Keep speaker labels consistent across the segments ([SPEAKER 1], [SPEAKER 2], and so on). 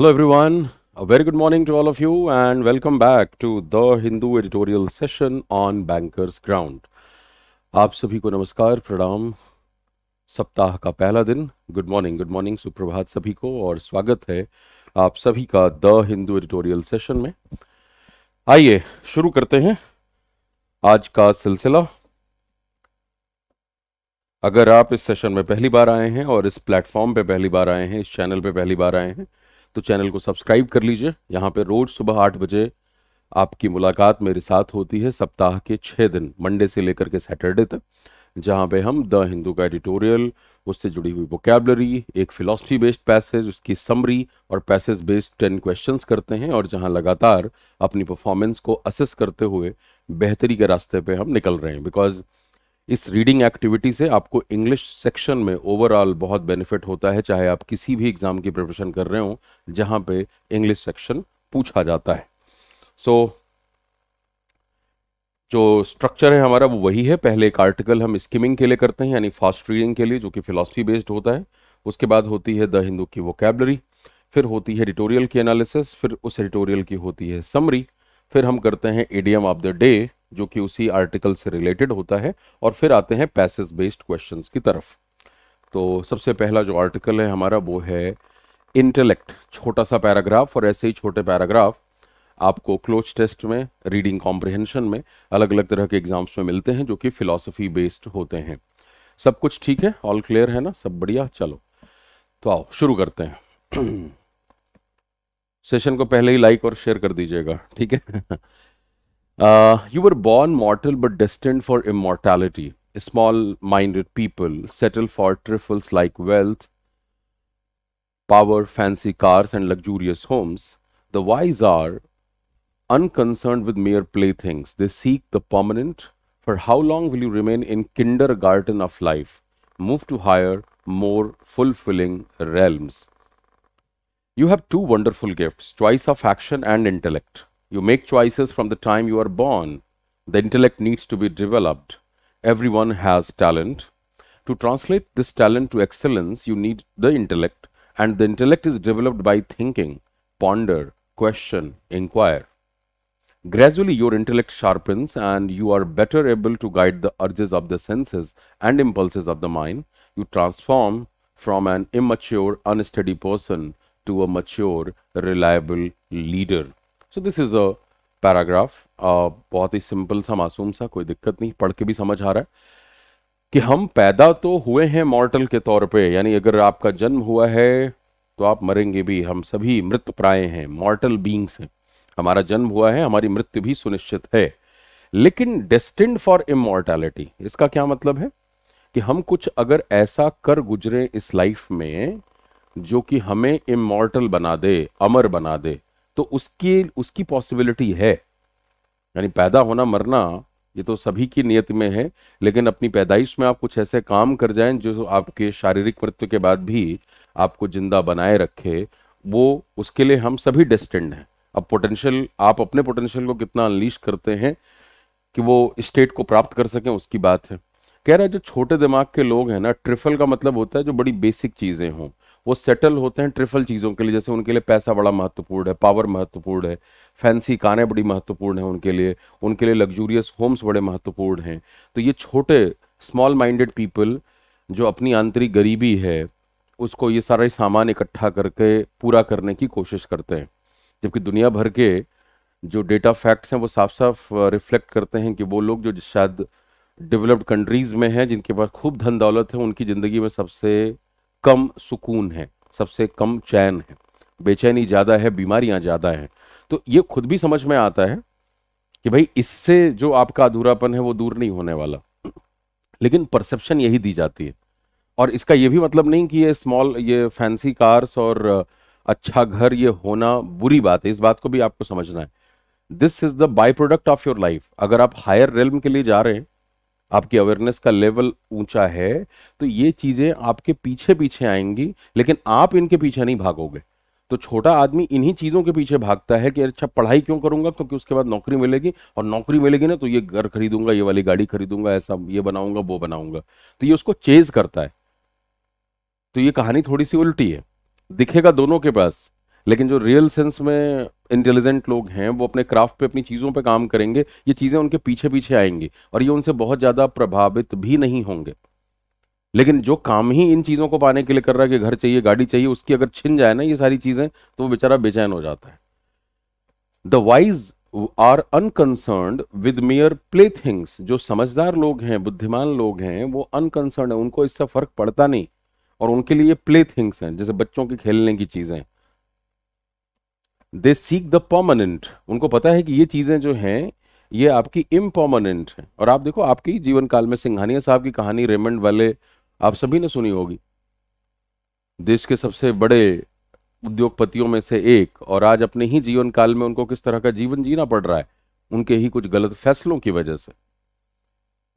[SPEAKER 1] Hello everyone, a very good morning to all of you and welcome back to the Hindu editorial session on Bankers Ground. आप सभी को नमस्कार प्रणाम सप्ताह का पहला दिन गुड मॉर्निंग गुड मॉर्निंग सुप्रभात सभी को और स्वागत है आप सभी का द हिंदू एडिटोरियल सेशन में आइए शुरू करते हैं आज का सिलसिला अगर आप इस सेशन में पहली बार आए हैं और इस प्लेटफॉर्म पे पहली बार आए हैं इस चैनल पे पहली बार आए हैं तो चैनल को सब्सक्राइब कर लीजिए यहाँ पे रोज सुबह आठ बजे आपकी मुलाकात मेरे साथ होती है सप्ताह के छः दिन मंडे से लेकर के सैटरडे तक जहाँ पे हम द हिंदू का एडिटोरियल उससे जुड़ी हुई वोकेबलरी एक फ़िलोसफी बेस्ड पैसेज उसकी समरी और पैसेज बेस्ड टेन क्वेश्चन करते हैं और जहाँ लगातार अपनी परफॉर्मेंस को असेस करते हुए बेहतरी के रास्ते पे हम निकल रहे हैं बिकॉज इस रीडिंग एक्टिविटी से आपको इंग्लिश सेक्शन में ओवरऑल बहुत बेनिफिट होता है चाहे आप किसी भी एग्ज़ाम की प्रिपरेशन कर रहे हो जहां पे इंग्लिश सेक्शन पूछा जाता है सो so, जो स्ट्रक्चर है हमारा वो वही है पहले एक आर्टिकल हम स्किमिंग के लिए करते हैं यानी फास्ट रीडिंग के लिए जो कि फिलोसफी बेस्ड होता है उसके बाद होती है द हिंदू की वोकेबलरी फिर होती है एडिटोरियल की एनालिसिस फिर उस एडिटोरियल की होती है समरी फिर हम करते हैं एडियम ऑफ द डे जो कि उसी आर्टिकल से रिलेटेड होता है और फिर आते हैं पैसेज बेस्ड क्वेश्चंस की तरफ तो सबसे पहला जो आर्टिकल है हमारा वो है इंटेलेक्ट छोटा सा पैराग्राफ और ऐसे ही छोटे पैराग्राफ आपको क्लोज टेस्ट में रीडिंग कॉम्प्रिहेंशन में अलग अलग तरह के एग्जाम्स में मिलते हैं जो कि फिलोसफी बेस्ड होते हैं सब कुछ ठीक है ऑल क्लियर है ना सब बढ़िया चलो तो आओ शुरू करते हैं सेशन को पहले ही लाइक और शेयर कर दीजिएगा ठीक है Uh, you were born mortal but destined for immortality. Small minded people settle for trifles like wealth, power, fancy cars, and luxurious homes. The wise are unconcerned with mere playthings, they seek the permanent. For how long will you remain in kindergarten of life? Move to higher, more fulfilling realms. You have two wonderful gifts choice of action and intellect. You make choices from the time you are born. The intellect needs to be developed. Everyone has talent. To translate this talent to excellence, you need the intellect, and the intellect is developed by thinking, ponder, question, inquire. Gradually, your intellect sharpens and you are better able to guide the urges of the senses and impulses of the mind. You transform from an immature, unsteady person to a mature, reliable leader. So this is a paragraph बहुत ही simple सा मासूम सा कोई दिक्कत नहीं पढ़ के भी समझ आ रहा है कि हम पैदा तो हुए हैं मॉर्टल के तौर पे यानी अगर आपका जन्म हुआ है तो आप मरेंगे भी हम सभी मृत प्राय हैं मॉर्टल बींग्स हैं हमारा जन्म हुआ है हमारी मृत्यु भी सुनिश्चित है लेकिन डेस्टिंड फॉर इमोर्टैलिटी इसका क्या मतलब है कि हम कुछ अगर ऐसा कर गुजरे इस लाइफ में जो कि हमें इमोर्टल बना दे अमर बना दे तो उसकी उसकी पॉसिबिलिटी है यानी पैदा होना मरना ये तो सभी की नियत में है लेकिन अपनी पैदाइश में आप कुछ ऐसे काम कर जाएं जो आपके शारीरिक मृत्यु के बाद भी आपको जिंदा बनाए रखे वो उसके लिए हम सभी डेस्टेंड हैं अब पोटेंशियल आप अपने पोटेंशियल को कितना अनलीश करते हैं कि वो स्टेट को प्राप्त कर सकें उसकी बात है कह रहा है जो छोटे दिमाग के लोग हैं ना ट्रिफल का मतलब होता है जो बड़ी बेसिक चीज़ें हों वो सेटल होते हैं ट्रिफल चीज़ों के लिए जैसे उनके लिए पैसा बड़ा महत्वपूर्ण है पावर महत्वपूर्ण है फैंसी कारें बड़ी महत्वपूर्ण हैं उनके लिए उनके लिए लग्जूरियस होम्स बड़े महत्वपूर्ण हैं तो ये छोटे स्मॉल माइंडेड पीपल जो अपनी आंतरिक गरीबी है उसको ये सारा सामान इकट्ठा करके पूरा करने की कोशिश करते हैं जबकि दुनिया भर के जो डेटा फैक्ट्स हैं वो साफ साफ रिफ्लेक्ट करते हैं कि वो लोग जो शायद डेवलप्ड कंट्रीज़ में हैं जिनके पास खूब धन दौलत है उनकी ज़िंदगी में सबसे कम सुकून है सबसे कम चैन है बेचैनी ज़्यादा है बीमारियां ज़्यादा हैं तो ये खुद भी समझ में आता है कि भाई इससे जो आपका अधूरापन है वो दूर नहीं होने वाला लेकिन परसेप्शन यही दी जाती है और इसका ये भी मतलब नहीं कि ये स्मॉल ये फैंसी कार्स और अच्छा घर ये होना बुरी बात है इस बात को भी आपको समझना है this is the by product of your life अगर आप हायर रेलम के लिए जा रहे हैं आपकी अवेयरनेस का लेवल ऊंचा है तो ये चीज़ें आपके पीछे पीछे आएंगी लेकिन आप इनके पीछे नहीं भागोगे तो छोटा आदमी इन्हीं चीज़ों के पीछे भागता है कि अच्छा पढ़ाई क्यों करूंगा क्योंकि उसके बाद नौकरी मिलेगी और नौकरी मिलेगी ना तो ये घर खरीदूंगा ये वाली गाड़ी खरीदूंगा ऐसा ये बनाऊंगा वो बनाऊंगा तो ये उसको चेज करता है तो ये कहानी थोड़ी सी उल्टी है दिखेगा दोनों के पास लेकिन जो रियल सेंस में इंटेलिजेंट लोग हैं वो अपने क्राफ्ट पे अपनी चीज़ों पे काम करेंगे ये चीज़ें उनके पीछे पीछे आएंगी और ये उनसे बहुत ज़्यादा प्रभावित भी नहीं होंगे लेकिन जो काम ही इन चीज़ों को पाने के लिए कर रहा है कि घर चाहिए गाड़ी चाहिए उसकी अगर छिन जाए ना ये सारी चीज़ें तो वो बेचारा बेचैन हो जाता है the wise are unconcern with mere playthings जो समझदार लोग हैं बुद्धिमान लोग हैं वो अनकंसर्न है उनको इससे फर्क पड़ता नहीं और उनके लिए प्ले थिंग्स हैं जैसे बच्चों के खेलने की चीज़ें दे सीक द परमानेंट उनको पता है कि ये चीज़ें जो हैं ये आपकी इम्पर्मानेंट है और आप देखो आपके जीवन काल में सिंघानिया साहब की कहानी रेमंड वाले आप सभी ने सुनी होगी देश के सबसे बड़े उद्योगपतियों में से एक और आज अपने ही जीवन काल में उनको किस तरह का जीवन जीना पड़ रहा है उनके ही कुछ गलत फैसलों की वजह से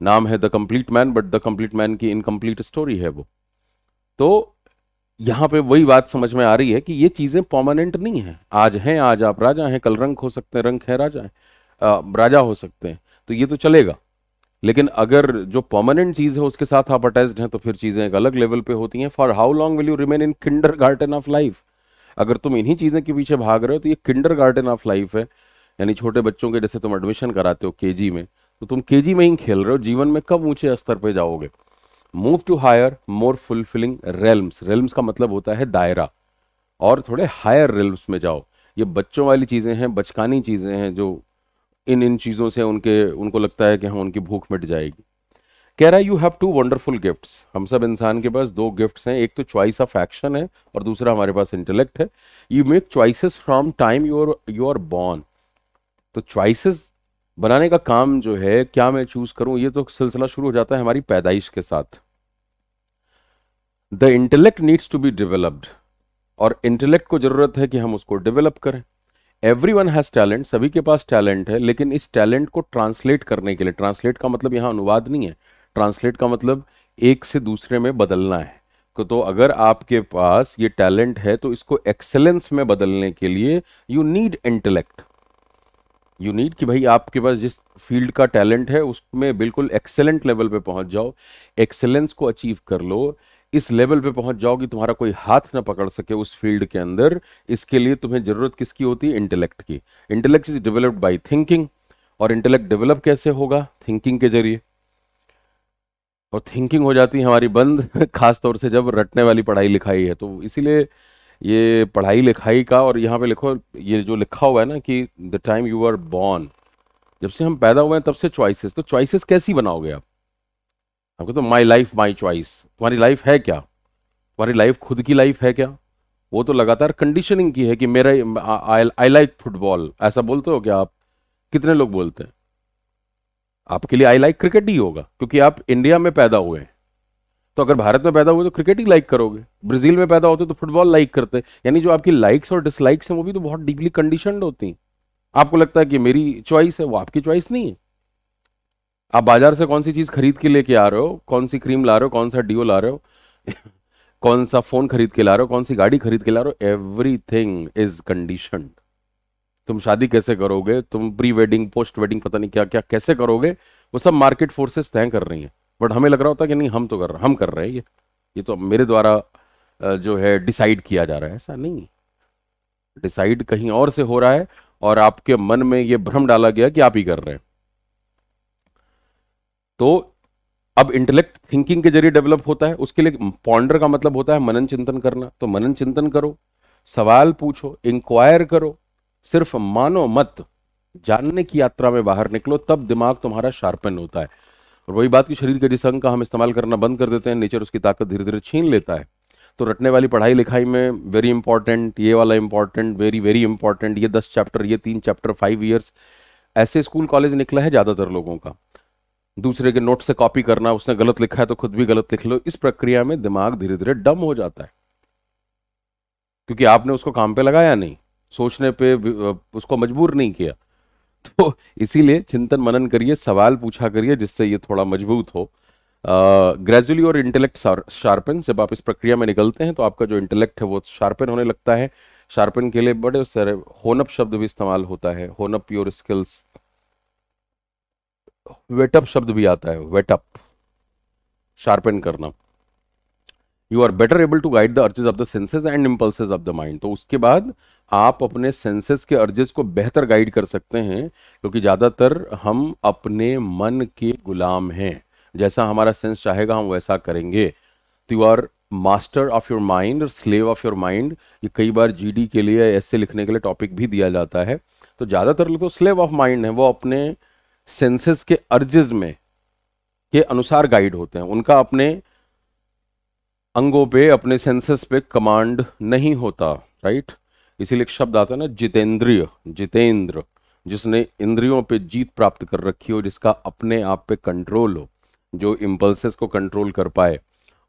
[SPEAKER 1] नाम है the complete man but the complete man की इनकम्प्लीट स्टोरी है वो तो यहाँ पे वही बात समझ में आ रही है कि ये चीज़ें पॉमानेंट नहीं है आज हैं आज आप राजा हैं कल रंग हो सकते हैं रंग है राजा है आ, राजा हो सकते हैं तो ये तो चलेगा लेकिन अगर जो पॉमानेंट चीज़ है उसके साथ आप अटैच्ड हैं तो फिर चीज़ें एक अलग लेवल पे होती हैं for how long will you remain in kindergarten of life अगर तुम इन्हीं चीज़ें के पीछे भाग रहे हो तो ये किंडर गार्डन ऑफ लाइफ है यानी छोटे बच्चों के जैसे तुम एडमिशन कराते हो के में तो तुम के में ही खेल रहे हो जीवन में कब ऊंचे स्तर पर जाओगे move to higher more fulfilling realms realms का मतलब होता है दायरा और थोड़े हायर रेल्म्स में जाओ ये बच्चों वाली चीज़ें हैं बचकानी चीज़ें हैं जो इन इन चीज़ों से उनके उनको लगता है कि हाँ उनकी भूख मिट जाएगी कह रहा है you have two wonderful gifts हम सब इंसान के पास दो गिफ्ट्स हैं एक तो चॉइस ऑफ एक्शन है और दूसरा हमारे पास इंटेलेक्ट है you make choices from time you're you are born तो चॉइसेस बनाने का काम जो है क्या मैं चूज़ करूं ये तो सिलसिला शुरू हो जाता है हमारी पैदाइश के साथ the intellect needs to be developed और इंटेलेक्ट को जरूरत है कि हम उसको डेवलप करें एवरी वन हैज टैलेंट सभी के पास टैलेंट है लेकिन इस टैलेंट को ट्रांसलेट करने के लिए ट्रांसलेट का मतलब यहां अनुवाद नहीं है ट्रांसलेट का मतलब एक से दूसरे में बदलना है तो, तो अगर आपके पास ये टैलेंट है तो इसको एक्सेलेंस में बदलने के लिए you need intellect you need कि भाई आपके पास जिस फील्ड का टैलेंट है उसमें बिल्कुल एक्सेलेंट लेवल पे पहुंच जाओ एक्सेलेंस को अचीव कर लो इस लेवल पे पहुंच जाओ कि तुम्हारा कोई हाथ ना पकड़ सके उस फील्ड के अंदर इसके लिए तुम्हें जरूरत किसकी होती है इंटेलेक्ट की intellect is developed by thinking और इंटेलेक्ट डेवलप कैसे होगा थिंकिंग के जरिए और थिंकिंग हो जाती है हमारी बंद खासतौर से जब रटने वाली पढ़ाई लिखाई है तो इसीलिए ये पढ़ाई लिखाई का और यहाँ पे लिखो ये जो लिखा हुआ है ना कि the time you are born जब से हम पैदा हुए हैं तब से चॉइसेस तो चॉइसेस कैसी बनाओगे आप हम कहते माई लाइफ माई चॉइस तुम्हारी लाइफ है क्या तुम्हारी लाइफ खुद की लाइफ है क्या वो तो लगातार कंडीशनिंग की है कि मेरा आई लाइक फुटबॉल ऐसा बोलते हो क्या आप कितने लोग बोलते हैं आपके लिए आई लाइक क्रिकेट ही होगा क्योंकि आप इंडिया में पैदा हुए हैं तो अगर भारत में पैदा हुए तो क्रिकेट ही लाइक करोगे ब्राजील में पैदा होते तो फुटबॉल लाइक करते यानी जो आपकी लाइक्स और डिसलाइक्स हैं वो भी तो बहुत डीपली कंडीशनड होती हैं आपको लगता है कि मेरी चॉइस है वो आपकी चॉइस नहीं है आप बाजार से कौन सी चीज खरीद के लेके आ रहे हो कौन सी क्रीम ला रहे हो कौन सा डीओ ला रहे हो कौन सा फोन खरीद के ला रहे हो कौन सी गाड़ी खरीद के ला रहे हो एवरी थिंग इज कंडीशन तुम शादी कैसे करोगे तुम प्री वेडिंग पोस्ट वेडिंग पता नहीं क्या क्या कैसे करोगे वो सब मार्केट फोर्सेस तय कर रही हैं बट हमें लग रहा होता है कि नहीं हम तो कर रहे हम कर रहे हैं ये ये तो मेरे द्वारा जो है डिसाइड किया जा रहा है ऐसा नहीं डिसाइड कहीं और से हो रहा है और आपके मन में ये भ्रम डाला गया कि आप ही कर रहे हैं तो अब इंटेलेक्ट थिंकिंग के जरिए डेवलप होता है उसके लिए पॉन्डर का मतलब होता है मनन चिंतन करना तो मनन चिंतन करो सवाल पूछो इंक्वायर करो सिर्फ मानो मत जानने की यात्रा में बाहर निकलो तब दिमाग तुम्हारा शार्पन होता है और वही बात की शरीर के जिस अंग का हम इस्तेमाल करना बंद कर देते हैं नेचर उसकी ताकत धीरे धीरे छीन लेता है तो रटने वाली पढ़ाई लिखाई में वेरी इंपॉर्टेंट ये वाला इंपॉर्टेंट वेरी वेरी इंपॉर्टेंट ये दस चैप्टर ये तीन चैप्टर फाइव ईयर्स ऐसे स्कूल कॉलेज निकला है ज़्यादातर लोगों का दूसरे के नोट से कॉपी करना उसने गलत लिखा है तो खुद भी गलत लिख लो इस प्रक्रिया में दिमाग धीरे धीरे डम हो जाता है क्योंकि आपने उसको काम पे लगाया नहीं सोचने पे उसको मजबूर नहीं किया तो इसीलिए चिंतन मनन करिए सवाल पूछा करिए जिससे ये थोड़ा मजबूत हो ग्रेजुअली और इंटेलेक्ट शार्पन जब आप इस प्रक्रिया में निकलते हैं तो आपका जो इंटेलेक्ट है वो शार्पन होने लगता है शार्पन के लिए बड़े सारे होनअप शब्द भी इस्तेमाल होता है होनअप योर स्किल्स वेटअप शब्द भी आता है वेटअप शार्पन करना you are better able to guide the urges of the senses and impulses of the mind तो उसके बाद आप अपने सेंसेस के अर्जेस को बेहतर गाइड कर सकते हैं क्योंकि ज़्यादातर हम अपने मन के गुलाम हैं जैसा हमारा सेंस चाहेगा हम वैसा करेंगे तो you are master of your mind और स्लेव ऑफ योर माइंड ये कई बार जीडी के लिए ऐसे लिखने के लिए टॉपिक भी दिया जाता है तो ज़्यादातर लोग तो स्लेव ऑफ माइंड है वो अपने सेंसेस के अर्जेज में के अनुसार गाइड होते हैं उनका अपने अंगों पे अपने सेंसेस पे कमांड नहीं होता राइट इसीलिए एक शब्द आता है ना जितेंद्रिय जितेंद्र जिसने इंद्रियों पे जीत प्राप्त कर रखी हो जिसका अपने आप पे कंट्रोल हो जो इम्पल्सेस को कंट्रोल कर पाए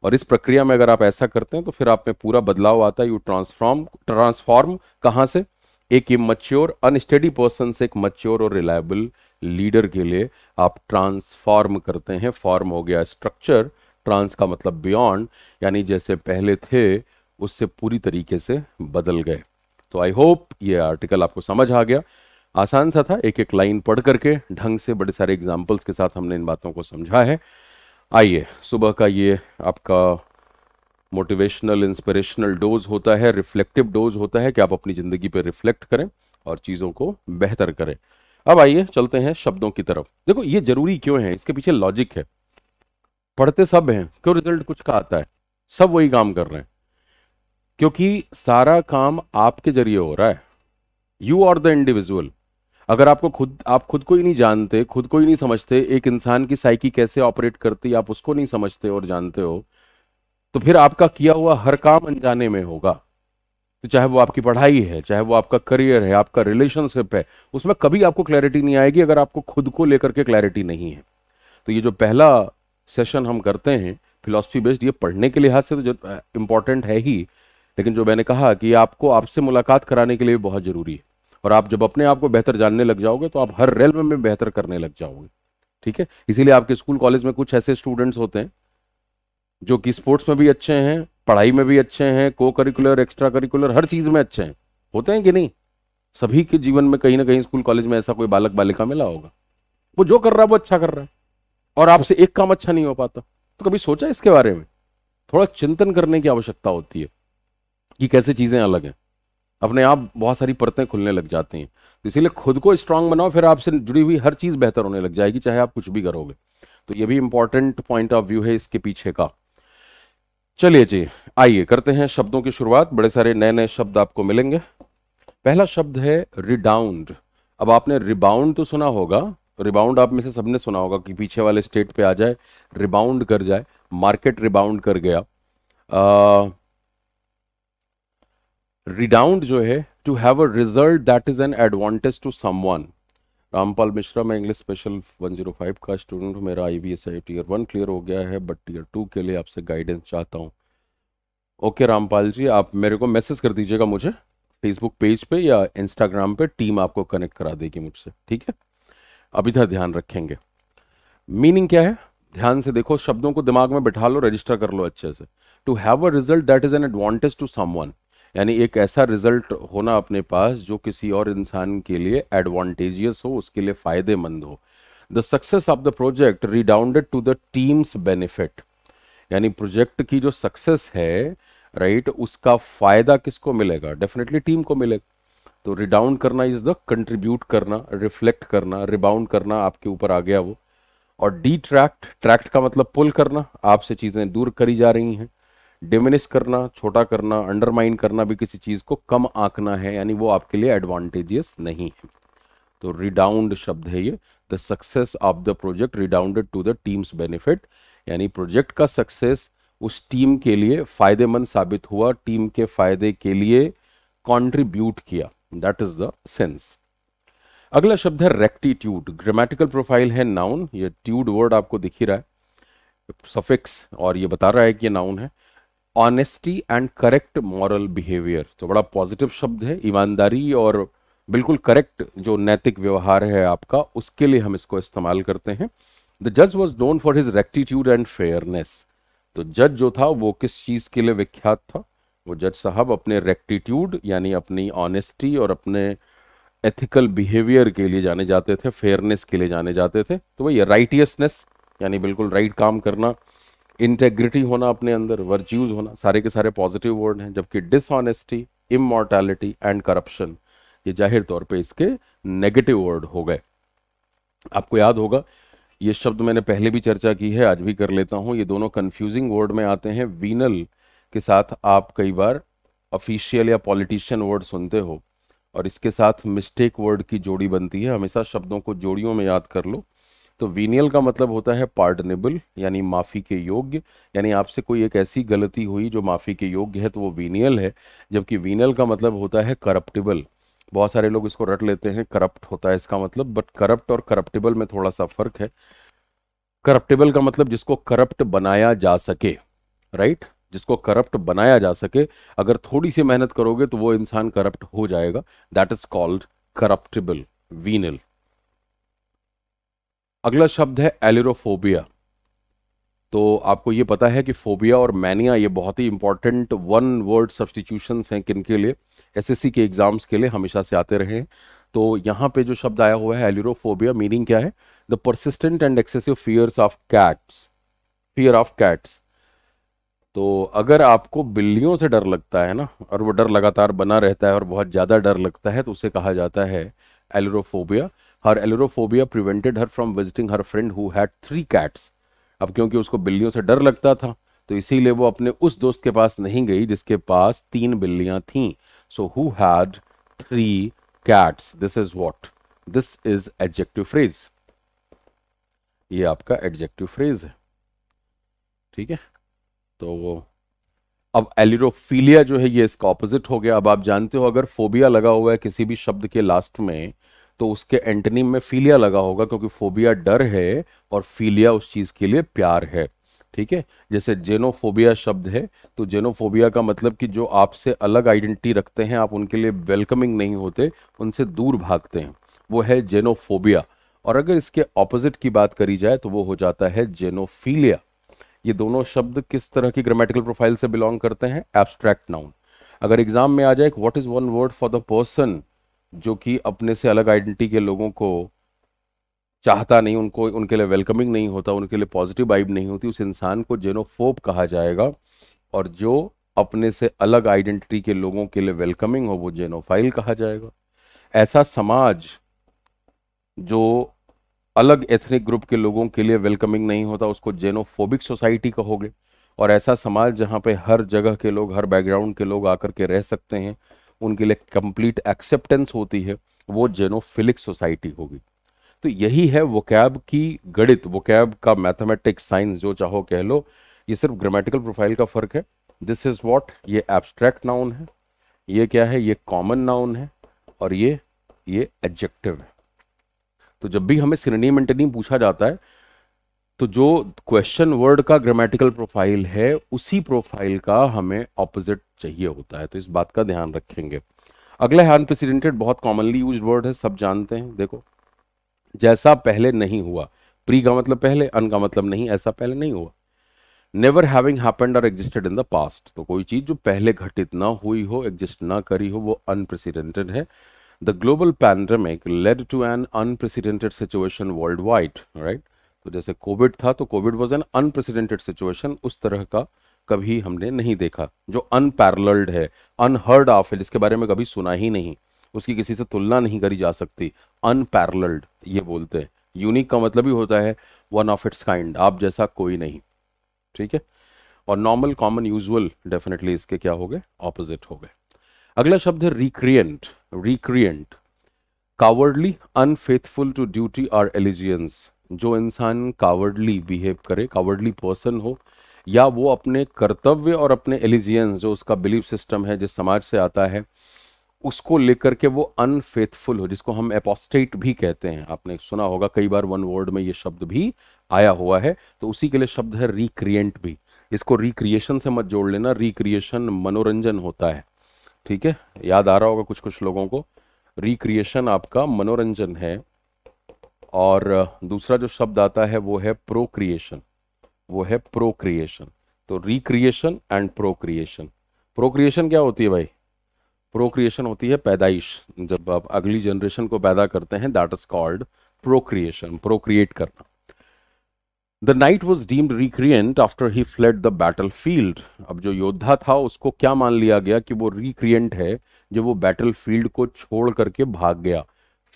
[SPEAKER 1] और इस प्रक्रिया में अगर आप ऐसा करते हैं तो फिर आप में पूरा बदलाव आता है यू ट्रांसफॉर्म ट्रांसफॉर्म कहाँ से एक इमच्योर अनस्टडी पर्सन से एक मच्योर और रिलायबल लीडर के लिए आप ट्रांसफॉर्म करते हैं फॉर्म हो गया स्ट्रक्चर ट्रांस का मतलब बियॉन्ड यानी जैसे पहले थे उससे पूरी तरीके से बदल गए तो आई होप ये आर्टिकल आपको समझ आ गया आसान सा था एक एक लाइन पढ़ करके ढंग से बड़े सारे एग्जाम्पल्स के साथ हमने इन बातों को समझा है आइए सुबह का ये आपका मोटिवेशनल इंस्पिरेशनल डोज होता है रिफ्लेक्टिव डोज होता है कि आप अपनी ज़िंदगी पर रिफ्लेक्ट करें और चीज़ों को बेहतर करें अब आइए चलते हैं शब्दों की तरफ देखो ये जरूरी क्यों है इसके पीछे लॉजिक है पढ़ते सब हैं क्यों रिजल्ट कुछ का आता है सब वही काम कर रहे हैं क्योंकि सारा काम आपके जरिए हो रहा है यू आर द इंडिविजुअल अगर आपको खुद आप खुद को ही नहीं जानते खुद को ही नहीं समझते एक इंसान की साइकी कैसे ऑपरेट करती आप उसको नहीं समझते और जानते हो तो फिर आपका किया हुआ हर काम अनजाने में होगा तो चाहे वो आपकी पढ़ाई है चाहे वो आपका करियर है आपका रिलेशनशिप है उसमें कभी आपको क्लैरिटी नहीं आएगी अगर आपको खुद को लेकर के क्लैरिटी नहीं है तो ये जो पहला सेशन हम करते हैं फिलोसफी बेस्ड ये पढ़ने के लिहाज से तो इंपॉर्टेंट है ही लेकिन जो मैंने कहा कि आपको आपसे मुलाकात कराने के लिए बहुत ज़रूरी है और आप जब अपने आप को बेहतर जानने लग जाओगे तो आप हर रेलवे में बेहतर करने लग जाओगे ठीक है इसीलिए आपके स्कूल कॉलेज में कुछ ऐसे स्टूडेंट्स होते हैं जो कि स्पोर्ट्स में भी अच्छे हैं पढ़ाई में भी अच्छे हैं को करिकुलर एक्स्ट्रा करिकुलर हर चीज़ में अच्छे हैं होते हैं कि नहीं सभी के जीवन में कहीं ना कहीं स्कूल कॉलेज में ऐसा कोई बालक बालिका मिला होगा वो जो कर रहा है वो अच्छा कर रहा है और आपसे एक काम अच्छा नहीं हो पाता तो कभी सोचा इसके बारे में थोड़ा चिंतन करने की आवश्यकता होती है कि कैसे चीज़ें अलग हैं अपने आप बहुत सारी परतें खुलने लग जाती हैं तो इसीलिए खुद को स्ट्रांग बनाओ फिर आपसे जुड़ी हुई हर चीज़ बेहतर होने लग जाएगी चाहे आप कुछ भी करोगे तो ये भी इंपॉर्टेंट पॉइंट ऑफ व्यू है इसके पीछे का चलिए जी आइए करते हैं शब्दों की शुरुआत बड़े सारे नए नए शब्द आपको मिलेंगे पहला शब्द है रिडाउंड अब आपने रिबाउंड तो सुना होगा रिबाउंड आप में से सबने सुना होगा कि पीछे वाले स्टेट पे आ जाए रिबाउंड कर जाए मार्केट रिबाउंड कर गया रिडाउंड रिडाउंड जो है to have a result that is an advantage to someone Rampal Mishra मैं इंग्लिश स्पेशल 105 का स्टूडेंट हूँ मेरा I B S I tier one clear हो गया है बट टीयर टू के लिए आपसे गाइडेंस चाहता हूँ ओके रामपाल जी आप मेरे को मैसेज कर दीजिएगा मुझे फेसबुक पेज पे या इंस्टाग्राम पे टीम आपको कनेक्ट करा देगी मुझसे ठीक है अभी तक ध्यान रखेंगे मीनिंग क्या है ध्यान से देखो शब्दों को दिमाग में बैठा लो रजिस्टर कर लो अच्छे से to have a result that is an advantage to someone यानी एक ऐसा रिजल्ट होना अपने पास जो किसी और इंसान के लिए एडवांटेजियस हो उसके लिए फायदेमंद हो the success of the project redounded to the team's benefit यानी प्रोजेक्ट की जो सक्सेस है राइट right, उसका फायदा किसको मिलेगा डेफिनेटली टीम को मिलेगा तो रिडाउंड करना इज द कंट्रीब्यूट करना रिफ्लेक्ट करना रिबाउंड करना आपके ऊपर आ गया वो और डी ट्रैक्ट ट्रैक्ट का मतलब पुल करना आपसे चीजें दूर करी जा रही हैं डिमिनिश करना छोटा करना अंडरमाइन करना भी किसी चीज़ को कम आंकना है यानी वो आपके लिए एडवांटेजियस नहीं है तो रिडाउंड शब्द है ये the success of the project redounded to the team's benefit यानी प्रोजेक्ट का सक्सेस उस टीम के लिए फायदेमंद साबित हुआ टीम के फायदे के लिए कॉन्ट्रीब्यूट किया दैट इज द सेंस अगला शब्द है रेक्टिट्यूड ग्रामेटिकल प्रोफाइल है नाउन ये ट्यूड वर्ड आपको दिख ही रहा है सफिक्स और ये बता रहा है कि ये नाउन है honesty and correct moral behaviour तो बड़ा पॉजिटिव शब्द है ईमानदारी और बिल्कुल करेक्ट जो नैतिक व्यवहार है आपका उसके लिए हम इसको इस्तेमाल करते हैं द जज was known for his rectitude and fairness तो जज जो था वो किस चीज़ के लिए विख्यात था वो जज साहब अपने रेक्टिट्यूड यानी अपनी ऑनेस्टी और अपने एथिकल बिहेवियर के लिए जाने जाते थे फेयरनेस के लिए जाने जाते थे तो वही राइटियसनेस यानी बिल्कुल राइट right काम करना इंटेग्रिटी होना अपने अंदर वर्च्यूज होना सारे के सारे पॉजिटिव वर्ड हैं जबकि डिसऑनेस्टी इमोर्टैलिटी एंड करप्शन ये जाहिर तौर पे इसके नेगेटिव वर्ड हो गए आपको याद होगा ये शब्द मैंने पहले भी चर्चा की है आज भी कर लेता हूँ ये दोनों कन्फ्यूजिंग वर्ड में आते हैं वीनल के साथ आप कई बार ऑफिशियल या पॉलिटिशियन वर्ड सुनते हो और इसके साथ मिस्टेक वर्ड की जोड़ी बनती है हमेशा शब्दों को जोड़ियों में याद कर लो तो वीनियल का मतलब होता है पार्डनेबल यानी माफ़ी के योग्य यानी आपसे कोई एक ऐसी गलती हुई जो माफ़ी के योग्य है तो वो वीनियल है जबकि वीनियल का मतलब होता है करप्टिबल बहुत सारे लोग इसको रट लेते हैं करप्ट होता है इसका मतलब बट करप्ट और करप्टिबल में थोड़ा सा फर्क है करप्टेबल का मतलब जिसको करप्ट बनाया जा सके राइट जिसको करप्ट बनाया जा सके अगर थोड़ी सी मेहनत करोगे तो वो इंसान करप्ट हो जाएगा that is called corruptible venal अगला शब्द है एलिरोफोबिया तो आपको ये पता है कि फोबिया और मैनिया ये बहुत ही इंपॉर्टेंट वन वर्ड सब्सटीट्यूशन हैं किन के लिए एसएससी के एग्जाम्स के लिए हमेशा से आते रहे हैं तो यहाँ पे जो शब्द आया हुआ है एलिरोफोबिया मीनिंग क्या है the persistent and excessive fears of cats fear of cats तो अगर आपको बिल्लियों से डर लगता है ना और वो डर लगातार बना रहता है और बहुत ज़्यादा डर लगता है तो उसे कहा जाता है ailurophobia her ailurophobia prevented her from visiting her friend who had three cats अब क्योंकि उसको बिल्लियों से डर लगता था तो इसीलिए वो अपने उस दोस्त के पास नहीं गई जिसके पास तीन बिल्लियां थीं so who had three cats this is what this is adjective phrase ये आपका एडजेक्टिव फ्रेज है ठीक है तो अब एलिरोफीलिया जो है ये इसका ऑपोजिट हो गया अब आप जानते हो अगर फोबिया लगा हुआ है किसी भी शब्द के लास्ट में तो उसके एंटनीम में फीलिया लगा होगा क्योंकि फोबिया डर है और फीलिया उस चीज़ के लिए प्यार है ठीक है जैसे जेनोफोबिया शब्द है तो जेनोफोबिया का मतलब कि जो आपसे अलग आइडेंटिटी रखते हैं आप उनके लिए वेलकमिंग नहीं होते उनसे दूर भागते हैं वो है जेनोफोबिया और अगर इसके ऑपोजिट की बात करी जाए तो वो हो जाता है जेनोफीलिया ये दोनों शब्द किस तरह की ग्रामेटिकल प्रोफाइल से बिलोंग करते हैं एब्स्ट्रैक्ट नाउन अगर एग्जाम में आ जाए what is one word for the person जो कि अपने से अलग आइडेंटिटी के लोगों को चाहता नहीं उनको उनके लिए वेलकमिंग नहीं होता उनके लिए पॉजिटिव वाइब नहीं होती उस इंसान को जेनोफोब कहा जाएगा और जो अपने से अलग आइडेंटिटी के लोगों के लिए वेलकमिंग हो वो जेनोफाइल कहा जाएगा ऐसा समाज जो अलग एथनिक ग्रुप के लोगों के लिए वेलकमिंग नहीं होता उसको जेनोफोबिक सोसाइटी कहोगे और ऐसा समाज जहाँ पे हर जगह के लोग हर बैकग्राउंड के लोग आकर के रह सकते हैं उनके लिए कंप्लीट एक्सेप्टेंस होती है वो जेनोफिलिक सोसाइटी होगी तो यही है वो कैब की गणित वो कैब का मैथमेटिक्स साइंस जो चाहो कह लो ये सिर्फ ग्रामेटिकल प्रोफाइल का फ़र्क है दिस इज़ वॉट ये एब्स्ट्रैक्ट नाउन है ये क्या है ये कॉमन नाउन है और ये ये एडजेक्टिव है तो जब भी हमें सिनेम पूछा जाता है तो जो क्वेश्चन वर्ड का ग्रामेटिकल प्रोफाइल है उसी प्रोफाइल का हमें ऑपोजिट चाहिए होता है तो इस बात का ध्यान रखेंगे अगला है अनप्रेसिडेंटेड बहुत कॉमनली यूज वर्ड है सब जानते हैं देखो जैसा पहले नहीं हुआ प्री का मतलब पहले अन का मतलब नहीं ऐसा पहले नहीं हुआ नेवर हैविंग हैपेंड और एग्जिस्टेड इन द पास्ट तो कोई चीज जो पहले घटित ना हुई हो एग्जिस्ट ना करी हो वो अनप्रेसिडेंटेड है the global pandemic led to an unprecedented situation worldwide right तो जैसे कोविड था तो Covid was an unprecedented situation उस तरह का कभी हमने नहीं देखा जो अनपैरल्ड है अनहर्ड ऑफ है जिसके बारे में कभी सुना ही नहीं उसकी किसी से तुलना नहीं करी जा सकती अनपैरल्ड ये बोलते हैं यूनिक का मतलब ही होता है वन ऑफ इट्स काइंड आप जैसा कोई नहीं ठीक है और नॉर्मल कॉमन यूजुअल डेफिनेटली इसके क्या हो गए ऑपोजिट हो गए अगला शब्द है recreant recreant cowardly unfaithful to duty और एलिजियंस जो इंसान कावर्डली बिहेव करे कावर्डली पर्सन हो या वो अपने कर्तव्य और अपने एलिजियंस जो उसका बिलीव सिस्टम है जिस समाज से आता है उसको लेकर के वो अनफेथफुल हो जिसको हम एपोस्टेट भी कहते हैं आपने सुना होगा कई बार वन वर्ड में ये शब्द भी आया हुआ है तो उसी के लिए शब्द है रिक्रिएंट भी इसको रिक्रिएशन से मत जोड़ लेना रिक्रिएशन मनोरंजन होता है ठीक है याद आ रहा होगा कुछ कुछ लोगों को रिक्रिएशन आपका मनोरंजन है और दूसरा जो शब्द आता है वो है प्रोक्रिएशन वो है प्रोक्रिएशन तो रिक्रिएशन एंड प्रोक्रिएशन प्रोक्रिएशन क्या होती है भाई प्रोक्रिएशन होती है पैदाइश जब आप अगली जनरेशन को पैदा करते हैं that is called procreation procreate करना the knight was deemed recreant after he fled the battlefield अब जो योद्धा था उसको क्या मान लिया गया कि वो रिक्रिएंट है जब वो बैटल फील्ड को छोड़ करके भाग गया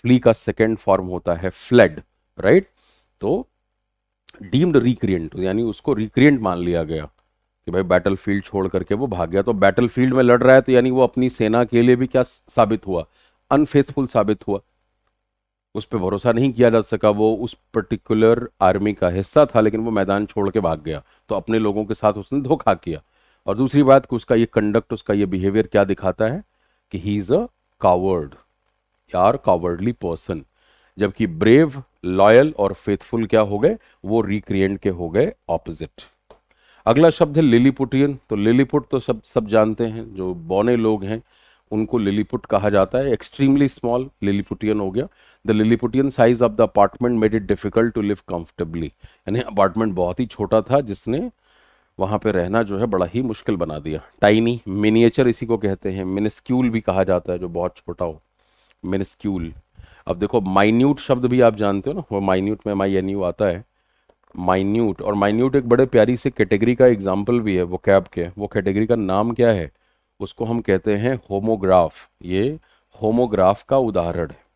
[SPEAKER 1] फ्ली का सेकेंड फॉर्म होता है फ्लड राइट तो डीम्ड रिक्रिएंट यानी उसको रिक्रिएंट मान लिया गया कि भाई बैटल फील्ड छोड़ करके वो भाग गया तो बैटल फील्ड में लड़ रहा है तो यानी वो अपनी सेना के लिए भी क्या साबित हुआ अनफेथफुल साबित हुआ उस पर भरोसा नहीं किया जा सका वो उस पर्टिकुलर आर्मी का हिस्सा था लेकिन वो मैदान छोड़ के भाग गया तो अपने लोगों के साथ उसने धोखा किया और दूसरी बात कि उसका ये कंडक्ट उसका ये बिहेवियर क्या दिखाता है कि he is a coward or cowardly person जबकि ब्रेव लॉयल और फेथफुल क्या हो गए वो रिक्रिएंट के हो गए ऑपोजिट अगला शब्द है लिलीपुटियन तो लिलीपुट तो सब सब जानते हैं जो बौने लोग हैं उनको लिलीपुट कहा जाता है एक्सट्रीमली स्मॉल लिलीपुटियन हो गया the lilliputian size of the apartment made it difficult to live comfortably यानी अपार्टमेंट बहुत ही छोटा था जिसने वहाँ पे रहना जो है बड़ा ही मुश्किल बना दिया टाइनी मिनिएचर इसी को कहते हैं मिनिस्क्यूल भी कहा जाता है जो बहुत छोटा हो मिनिस्क्यूल अब देखो माइन्यूट शब्द भी आप जानते हो ना वो माइन्यूट में माई एन यू आता है माइन्यूट और माइन्यूट एक बड़े प्यारी से कैटेगरी का एग्जाम्पल भी है वो कैब के वो कैटेगरी का नाम क्या है उसको हम कहते हैं होमोग्राफ ये होमोग्राफ का उदाहरण है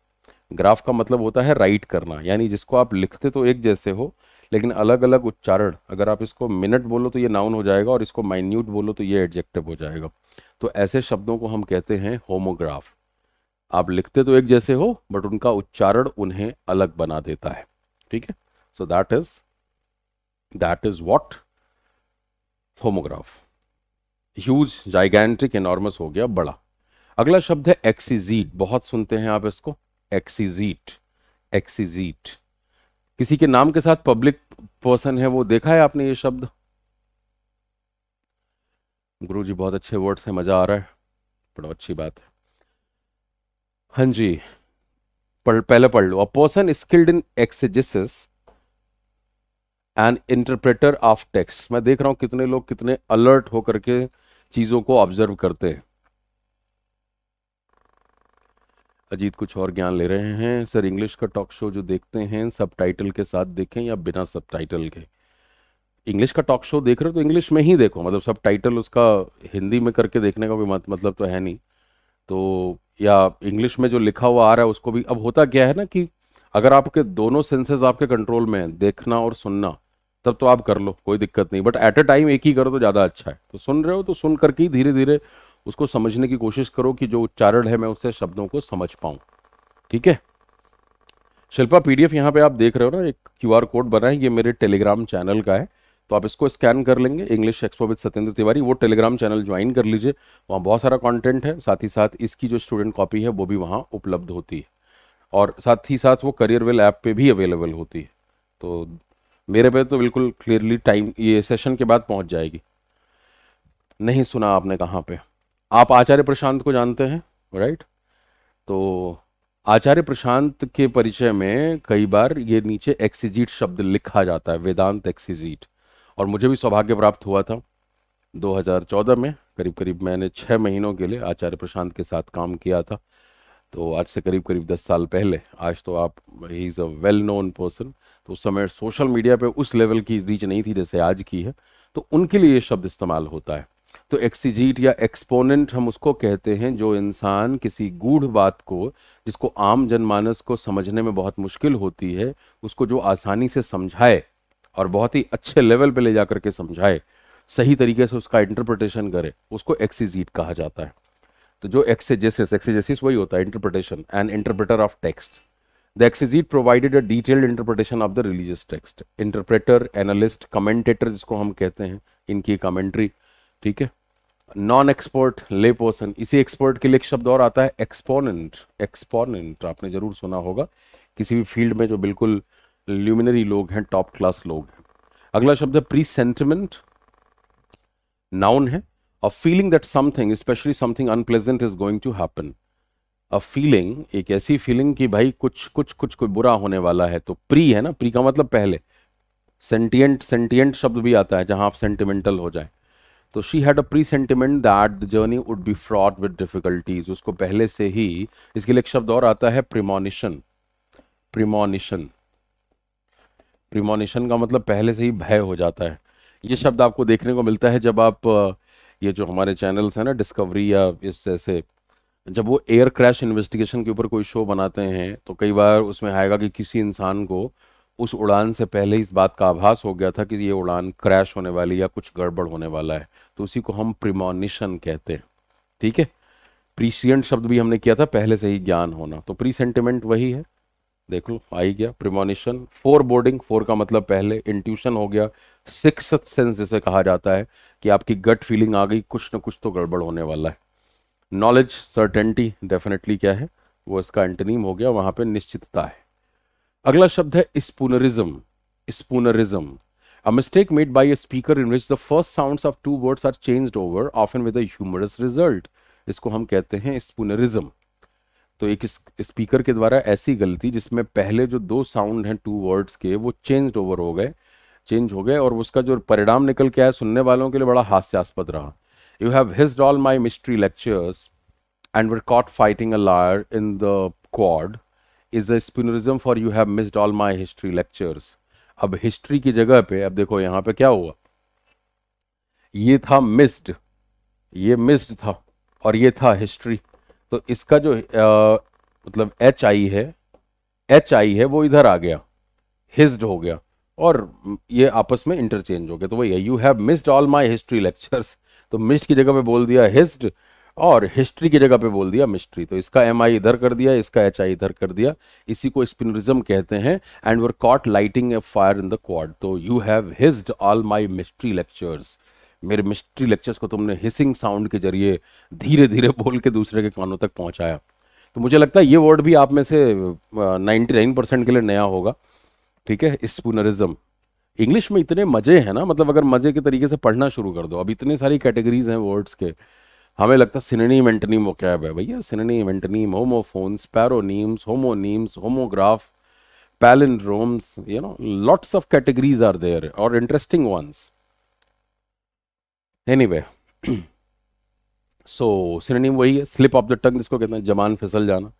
[SPEAKER 1] ग्राफ का मतलब होता है राइट करना यानी जिसको आप लिखते तो एक जैसे हो लेकिन अलग अलग उच्चारण अगर आप इसको मिनट बोलो तो ये नाउन हो जाएगा और इसको माइन्यूट बोलो तो ये एडजेक्टिव हो जाएगा तो ऐसे शब्दों को हम कहते हैं होमोग्राफ आप लिखते तो एक जैसे हो बट उनका उच्चारण उन्हें अलग बना देता है ठीक है so that is that is what homograph huge gigantic enormous हो गया बड़ा अगला शब्द है एक्सीजीट बहुत सुनते हैं आप इसको एक्सीजीट एक्सीजीट किसी के नाम के साथ पब्लिक पर्सन है वो देखा है आपने ये शब्द गुरु जी बहुत अच्छे वर्ड्स हैं मजा आ रहा है बड़ा अच्छी बात है हाँ जी पढ़ पहले पढ़ लो a person skilled in exegesis and interpreter of text मैं देख रहा हूं कितने लोग कितने अलर्ट होकर के चीजों को ऑब्जर्व करते हैं अजीत कुछ और ज्ञान ले रहे हैं सर इंग्लिश का टॉक शो जो देखते हैं सब टाइटल के साथ देखें या बिना सब टाइटल के इंग्लिश का टॉक शो देख रहे हो तो इंग्लिश में ही देखो मतलब सब टाइटल उसका हिंदी में करके देखने का कोई मत, मतलब तो है नहीं तो या इंग्लिश में जो लिखा हुआ आ रहा है उसको भी अब होता क्या है ना कि अगर आपके दोनों सेंसेस आपके कंट्रोल में हैं देखना और सुनना तब तो आप कर लो कोई दिक्कत नहीं बट एट अ टाइम एक ही करो तो ज़्यादा अच्छा है तो सुन रहे हो तो सुन करके ही धीरे धीरे उसको समझने की कोशिश करो कि जो उच्चारण है मैं उससे शब्दों को समझ पाऊँ ठीक है शिल्पा पीडीएफ यहाँ पे आप देख रहे हो ना एक क्यूआर कोड बना है ये मेरे टेलीग्राम चैनल का है तो आप इसको स्कैन कर लेंगे English expo with Satyendra Tiwari वो टेलीग्राम चैनल ज्वाइन कर लीजिए वहाँ बहुत सारा कॉन्टेंट है साथ ही साथ इसकी जो स्टूडेंट कॉपी है वो भी वहाँ उपलब्ध होती है और साथ ही साथ वो करियर वेल ऐप पे भी अवेलेबल होती है तो मेरे पे तो बिल्कुल क्लियरली टाइम ये सेशन के बाद पहुँच जाएगी नहीं सुना आपने कहाँ पर आप आचार्य प्रशांत को जानते हैं राइट तो आचार्य प्रशांत के परिचय में कई बार ये नीचे एक्सीजीट शब्द लिखा जाता है वेदांत एक्सीजीट और मुझे भी सौभाग्य प्राप्त हुआ था 2014 में करीब करीब मैंने छः महीनों के लिए आचार्य प्रशांत के साथ काम किया था तो आज से करीब करीब दस साल पहले आज तो आप ही is a well known person तो उस समय सोशल मीडिया पे उस लेवल की रीच नहीं थी जैसे आज की है तो उनके लिए ये शब्द इस्तेमाल होता है तो एक्सीजीट या एक्सपोनेंट हम उसको कहते हैं जो इंसान किसी गूढ़ बात को जिसको आम जनमानस को समझने में बहुत मुश्किल होती है उसको जो आसानी से समझाए और बहुत ही अच्छे लेवल पे ले जा करके समझाए सही तरीके से उसका इंटरप्रिटेशन करे उसको एक्सीजीट कहा जाता है तो जो एक्सेजेसिस एक्सेजेसिस वही होता है interpretation and interpreter of text the exegete provided a detailed interpretation of the religious text interpreter analyst commentator जिसको हम कहते हैं इनकी कमेंट्री ठीक है नॉन एक्सपर्ट ले पर्सन इसी एक्सपर्ट के लिए एक शब्द और आता है एक्सपोनेंट एक्सपोनेंट आपने जरूर सुना होगा किसी भी फील्ड में जो बिल्कुल uh, ल्यूमिनरी लोग हैं टॉप क्लास लोग हैं अगला शब्द है प्री सेंटिमेंट नाउन है a feeling that something especially something unpleasant is going to happen a feeling एक ऐसी फीलिंग कि भाई कुछ कुछ कुछ कोई बुरा होने वाला है तो प्री है ना प्री का मतलब पहले सेंटियंट सेंटियंट शब्द भी आता है जहां आप सेंटिमेंटल हो जाए तो she had a presentiment that the journey would be fraught with difficulties उसको पहले से ही इसके लिए एक शब्द और आता है प्रिमोनिशन प्रिमोनिशन प्रिमोनिशन का मतलब पहले से ही भय हो जाता है ये शब्द आपको देखने को मिलता है जब आप ये जो हमारे चैनल्स हैं ना डिस्कवरी या इस जैसे जब वो एयर क्रैश इन्वेस्टिगेशन के ऊपर कोई शो बनाते हैं तो कई बार उसमें आएगा कि किसी इंसान को उस उड़ान से पहले इस बात का आभास हो गया था कि ये उड़ान क्रैश होने वाली या कुछ गड़बड़ होने वाला है तो उसी को हम प्रिमोनिशन कहते हैं ठीक है प्रीसियंट शब्द भी हमने किया था पहले से ही ज्ञान होना तो प्री सेंटिमेंट वही है देख लो आ ही गया प्रिमोनिशन फोर बोर्डिंग फोर का मतलब पहले इंट्यूशन हो गया सिक्स सेंस जिसे कहा जाता है कि आपकी गट फीलिंग आ गई कुछ ना कुछ तो गड़बड़ होने वाला है नॉलेज सर्टेनिटी डेफिनेटली क्या है वो इसका एंटनीम हो गया वहां पे निश्चितता है अगला शब्द है spoonerism spoonerism a mistake made by a speaker in which the first sounds of two words are changed over often with a humorous result. इसको हम कहते हैं स्पूनरिज्म तो एक स्पीकर के द्वारा ऐसी गलती जिसमें पहले जो दो साउंड हैं टू वर्ड्स के वो चेंज ओवर हो गए चेंज हो गए और उसका जो परिणाम निकल के आया सुनने वालों के लिए बड़ा हास्यास्पद रहा you have hissed all my mystery lectures and were caught fighting a liar in the quad is a spoonerism for you have missed all my history lectures अब हिस्ट्री की जगह पे अब देखो यहाँ पे क्या हुआ ये था मिस्ड ये मिस्ड था और ये था हिस्ट्री तो इसका जो आ, मतलब एच आई है एच आई है वो इधर आ गया हिस्ड हो गया और ये आपस में इंटरचेंज हो गया तो वही है you have missed all my history lectures तो मिस्ड की जगह पे बोल दिया हिस्ड और हिस्ट्री की जगह पे बोल दिया मिस्ट्री तो इसका एम आई इधर कर दिया इसका एच आई इधर कर दिया इसी को स्पिनरिज्म कहते हैं and were caught lighting a fire in the quad तो you have hissed all my mystery lectures मेरे मिस्ट्री लेक्चर्स को तुमने हिसिंग साउंड के जरिए धीरे धीरे बोल के दूसरे के कानों तक पहुंचाया तो मुझे लगता है ये वर्ड भी आप में से 99 परसेंट के लिए नया होगा ठीक है स्पूनरिज्म इंग्लिश में इतने मज़े हैं ना मतलब अगर मज़े के तरीके से पढ़ना शुरू कर दो अब इतने सारी कैटेगरीज हैं वर्ड्स के हमें लगता है सिननी एंटनीम वो कैब है भैया synonym antonym homophones paronyms homonyms homograph रोम्स you know lots of categories are there और interesting ones anyway so synonym वही है स्लिप ऑफ द टंग जिसको कहते हैं जमान फिसल जाना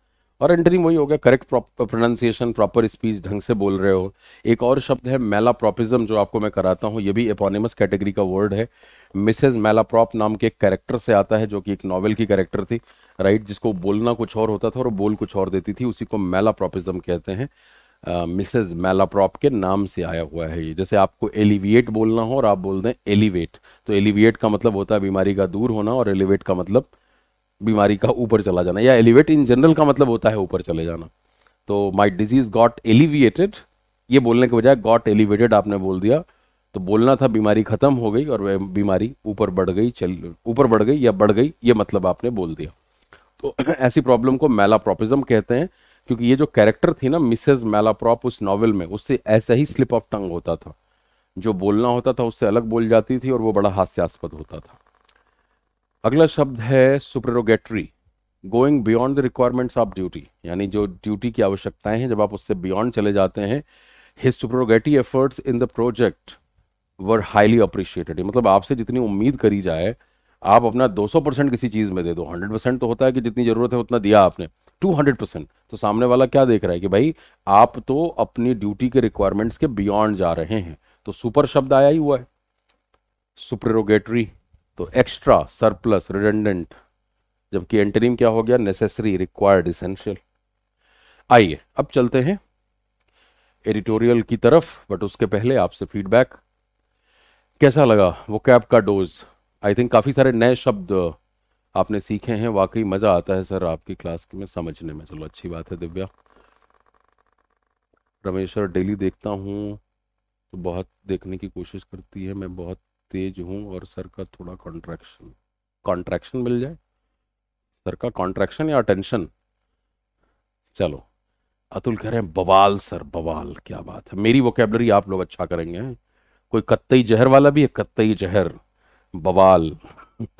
[SPEAKER 1] और एंटरिंग वही हो गया करेक्ट प्रोनाउंसिएशन प्रॉपर स्पीच ढंग से बोल रहे हो एक और शब्द है मेला प्रोपिज्म जो आपको मैं कराता हूँ ये भी एपोनिमस कैटेगरी का वर्ड है मिसेज मेला प्रॉप नाम के एक कैरेक्टर से आता है जो कि एक नॉवल की कैरेक्टर थी राइट जिसको बोलना कुछ और होता था और बोल कुछ और देती थी उसी को मेला प्रोपिज्म कहते हैं मिसेज मेलाप्रॉप के नाम से आया हुआ है ये जैसे आपको एलिविएट बोलना हो और आप बोल दें एलिवेट तो एलिविएट का मतलब होता है बीमारी का दूर होना और एलिवेट का मतलब बीमारी का ऊपर चला जाना या एलिवेट इन जनरल का मतलब होता है ऊपर चले जाना तो माई डिजीज गॉट एलिविएटेड ये बोलने के बजाय गॉट एलिवेटेड आपने बोल दिया तो बोलना था बीमारी खत्म हो गई और वह बीमारी ऊपर बढ़ गई चल ऊपर बढ़ गई या बढ़ गई ये मतलब आपने बोल दिया तो ऐसी प्रॉब्लम को मेलाप्रोपिज्म कहते हैं क्योंकि ये जो कैरेक्टर थी ना मिसेज मेलाप्रॉप उस नॉवल में उससे ऐसा ही स्लिप ऑफ टंग होता था जो बोलना होता था उससे अलग बोल जाती थी और वो बड़ा हास्यास्पद होता था अगला शब्द है supererogatory going beyond the requirements of duty यानी जो ड्यूटी की आवश्यकताएं हैं जब आप उससे बियॉन्ड चले जाते हैं his supererogatory efforts in the project were highly appreciated मतलब आपसे जितनी उम्मीद करी जाए आप अपना 200 परसेंट किसी चीज़ में दे दो 100 परसेंट तो होता है कि जितनी ज़रूरत है उतना दिया आपने टू हंड्रेड परसेंट तो सामने वाला क्या देख रहा है कि भाई आप तो अपनी ड्यूटी के रिक्वायरमेंट्स के बियॉन्ड जा रहे हैं तो सुपर शब्द आया ही हुआ है सुप्रेरोगेटरी तो एक्स्ट्रा सरप्लस रिडेंडेंट जबकि एंटरिम क्या हो गया नेसेसरी रिक्वायर्ड इसेंशियल आइए अब चलते हैं एडिटोरियल की तरफ बट उसके पहले आपसे फीडबैक कैसा लगा वो कैब का डोज आई थिंक काफ़ी सारे नए शब्द आपने सीखे हैं वाकई मज़ा आता है सर आपकी क्लास में समझने में चलो अच्छी बात है दिव्या रमेश सर डेली देखता हूँ तो बहुत देखने की कोशिश करती है मैं बहुत तेज हूँ और सर का थोड़ा कॉन्ट्रैक्शन कॉन्ट्रैक्शन मिल जाए सर का कॉन्ट्रैक्शन या टेंशन चलो अतुल कह रहे हैं बवाल सर बवाल क्या बात है मेरी वोकेबलरी आप लोग अच्छा करेंगे कोई कत्तई जहर वाला भी है कत्तई जहर बवाल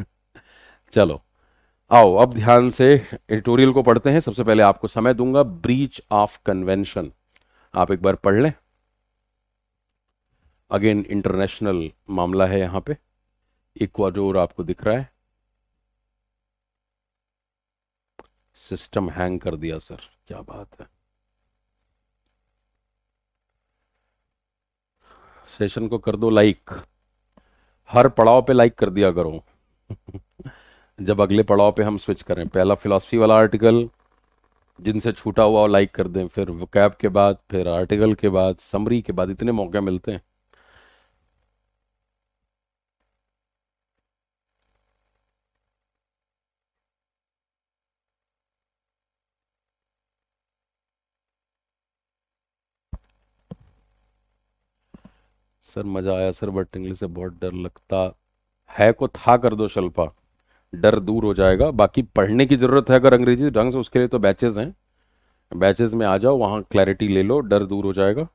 [SPEAKER 1] चलो आओ अब ध्यान से एडिटोरियल को पढ़ते हैं सबसे पहले आपको समय दूंगा ब्रीच ऑफ कन्वेंशन आप एक बार पढ़ लें अगेन इंटरनेशनल मामला है यहां पे इक्वाडोर आपको दिख रहा है सिस्टम हैंग कर दिया सर क्या बात है सेशन को कर दो लाइक हर पड़ाव पे लाइक कर दिया करो जब अगले पड़ाव पे हम स्विच करें पहला फिलॉसफी वाला आर्टिकल जिनसे छूटा हुआ लाइक कर दें फिर कैब के बाद फिर आर्टिकल के बाद समरी के बाद इतने मौके मिलते हैं सर मज़ा आया सर बट इंग्लिश से बहुत डर लगता है को था कर दो शल्पा डर दूर हो जाएगा बाकी पढ़ने की ज़रूरत है अगर अंग्रेजी ढंग से उसके लिए तो बैचेज़ हैं बैचेज़ में आ जाओ वहाँ क्लैरिटी ले लो डर दूर हो जाएगा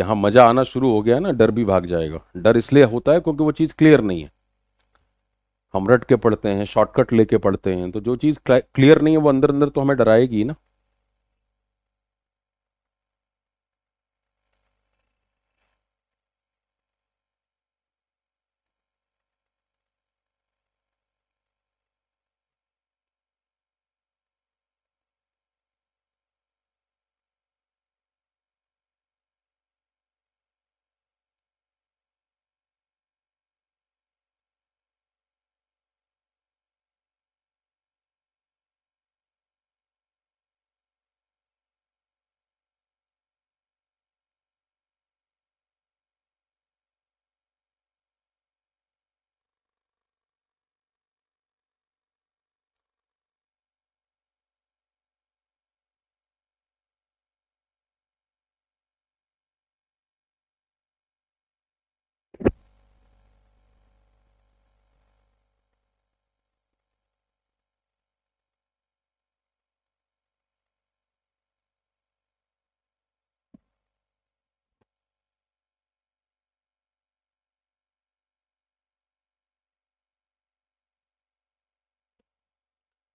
[SPEAKER 1] यहाँ मज़ा आना शुरू हो गया है ना डर भी भाग जाएगा डर इसलिए होता है क्योंकि वो चीज़ क्लियर नहीं है हम रट के पढ़ते हैं शॉर्टकट लेके पढ़ते हैं तो जो चीज़ क्लियर नहीं है वो अंदर अंदर तो हमें डराएगी ना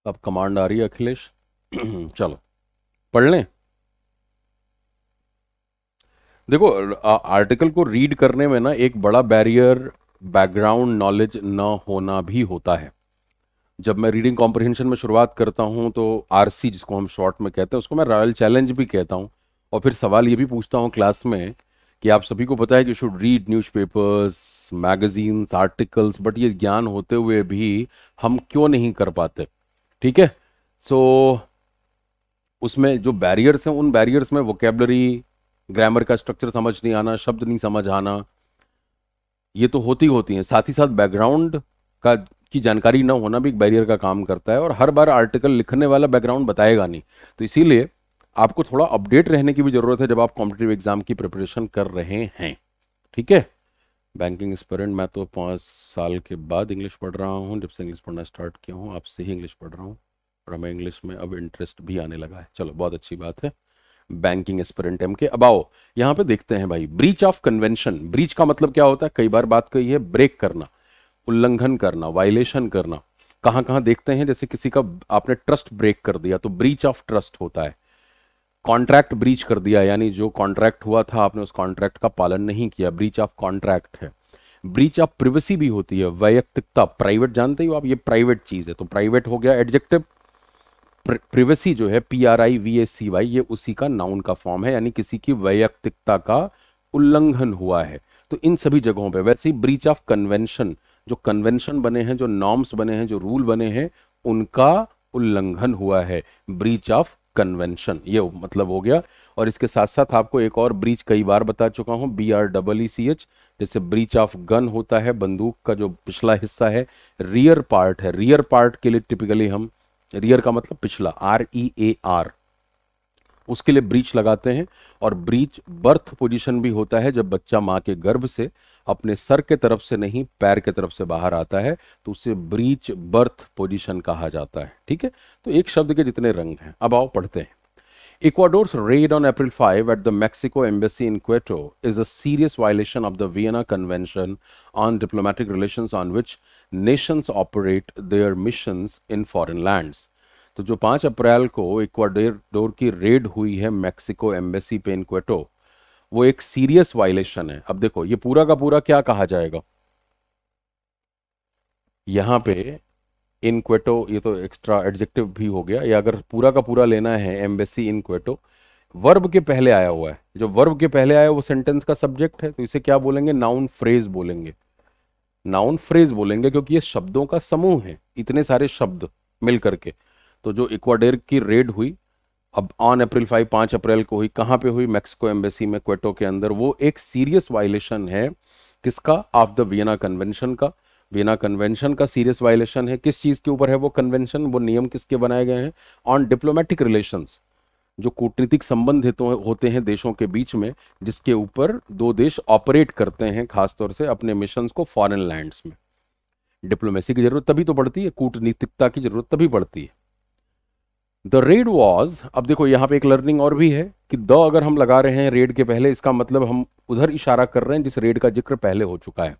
[SPEAKER 1] अब कमांड आ रही है अखिलेश चलो पढ़ लें देखो आ, आर्टिकल को रीड करने में ना एक बड़ा बैरियर बैकग्राउंड नॉलेज ना होना भी होता है जब मैं रीडिंग कॉम्प्रिहेंशन में शुरुआत करता हूं तो आरसी जिसको हम शॉर्ट में कहते हैं उसको मैं रॉयल चैलेंज भी कहता हूँ और फिर सवाल ये भी पूछता हूं क्लास में कि आप सभी को पता है कि should read newspapers magazines articles but ये ज्ञान होते हुए भी हम क्यों नहीं कर पाते ठीक है सो उसमें जो बैरियर्स हैं उन बैरियर्स में वोकेबलरी ग्रामर का स्ट्रक्चर समझ नहीं आना शब्द नहीं समझ आना ये तो होती होती हैं साथ ही साथ बैकग्राउंड का की जानकारी ना होना भी एक बैरियर का काम करता है और हर बार आर्टिकल लिखने वाला बैकग्राउंड बताएगा नहीं तो इसीलिए आपको थोड़ा अपडेट रहने की भी ज़रूरत है जब आप कॉम्पिटेटिव एग्ज़ाम की प्रिपरेशन कर रहे हैं ठीक है बैंकिंग स्पेरेंट मैं तो पाँच साल के बाद इंग्लिश पढ़ रहा हूँ जब से इंग्लिश पढ़ना स्टार्ट किया हूँ आपसे ही इंग्लिश पढ़ रहा हूँ और हमें इंग्लिश में अब इंटरेस्ट भी आने लगा है चलो बहुत अच्छी बात है बैंकिंग एस्पिरेंट एम के अब आओ यहाँ पे देखते हैं भाई ब्रीच ऑफ कन्वेंशन ब्रीच का मतलब क्या होता है कई बार बात कही है ब्रेक करना उल्लंघन करना वायलेशन करना कहाँ कहाँ देखते हैं जैसे किसी का आपने ट्रस्ट ब्रेक कर दिया तो ब्रीच ऑफ ट्रस्ट होता है कॉन्ट्रैक्ट ब्रीच कर दिया यानी जो कॉन्ट्रैक्ट हुआ था आपने उस कॉन्ट्रैक्ट का पालन नहीं किया ब्रीच ऑफ कॉन्ट्रैक्ट है ब्रीच ऑफ प्रिवेसी भी होती है वैयक्तिकता प्राइवेट जानते हो आप ये प्राइवेट चीज है तो प्राइवेट हो गया एडजेक्टिव प्रिवेसी जो है P R I V S C Y ये उसी का नाउन का फॉर्म है यानी किसी की वैयक्तिकता का उल्लंघन हुआ है तो इन सभी जगहों पे वैसे ही ब्रीच ऑफ कन्वेंशन जो कन्वेंशन बने हैं जो नॉर्म्स बने हैं जो रूल बने हैं उनका उल्लंघन हुआ है ब्रीच ऑफ कन्वेंशन ये मतलब हो गया और इसके साथ साथ आपको एक और ब्रीच कई बार बता चुका हूं B R double E C H जैसे ब्रीच ऑफ गन होता है बंदूक का जो पिछला हिस्सा है रियर पार्ट है रियर पार्ट के लिए टिपिकली हम रियर का मतलब पिछला आर ई ए आर उसके लिए ब्रीच लगाते हैं और ब्रीच बर्थ पोजीशन भी होता है जब बच्चा माँ के गर्भ से अपने सर के तरफ से नहीं पैर के तरफ से बाहर आता है तो उसे ब्रीच बर्थ पोजिशन कहा जाता है ठीक है तो एक शब्द के जितने रंग हैं अब आओ पढ़ते हैं Ecuador's raid on April 5 at the Mexico embassy in Quito is a serious violation of the Vienna convention on diplomatic relation on which nation operate their mission in foreign land तो जो 5 अप्रैल को इक्वाडोर की red हुई है Mexico embassy पे इन Kyoto वो एक serious violation है अब देखो ये पूरा का पूरा क्या कहा जाएगा यहां पे इन क्वेटो ये तो एक्स्ट्रा एडजेक्टिव भी हो गया या अगर पूरा का पूरा लेना है एम्बेसी इन क्वेटो वर्ब के पहले आया हुआ है जो वर्ब के पहले आया वो सेंटेंस का सब्जेक्ट है तो इसे क्या बोलेंगे नाउन फ्रेज बोलेंगे नाउन फ्रेज बोलेंगे क्योंकि ये शब्दों का समूह है इतने सारे शब्द मिलकर के तो जो इक्वाडेर की रेड हुई अब ऑन अप्रैल फाइव पाँच अप्रैल को हुई कहाँ पे हुई मैक्सिको एम्बेसी में क्वेटो के अंदर वो एक सीरियस वायलेशन है किसका ऑफ द वियना कन्वेंशन का वियना कन्वेंशन का सीरियस वायलेशन है किस चीज़ के ऊपर है वो कन्वेंशन वो नियम किसके बनाए गए हैं ऑन डिप्लोमेटिक रिलेशन जो कूटनीतिक संबंध होते हैं देशों के बीच में जिसके ऊपर दो देश ऑपरेट करते हैं खासतौर से अपने मिशन को फॉरन लैंड्स में डिप्लोमेसी की जरूरत तभी तो पड़ती है कूटनीतिकता की जरूरत तभी पड़ती है द रेड वॉज अब देखो यहाँ पे एक लर्निंग और भी है कि द अगर हम लगा रहे हैं रेड के पहले इसका मतलब हम उधर इशारा कर रहे हैं जिस रेड का जिक्र पहले हो चुका है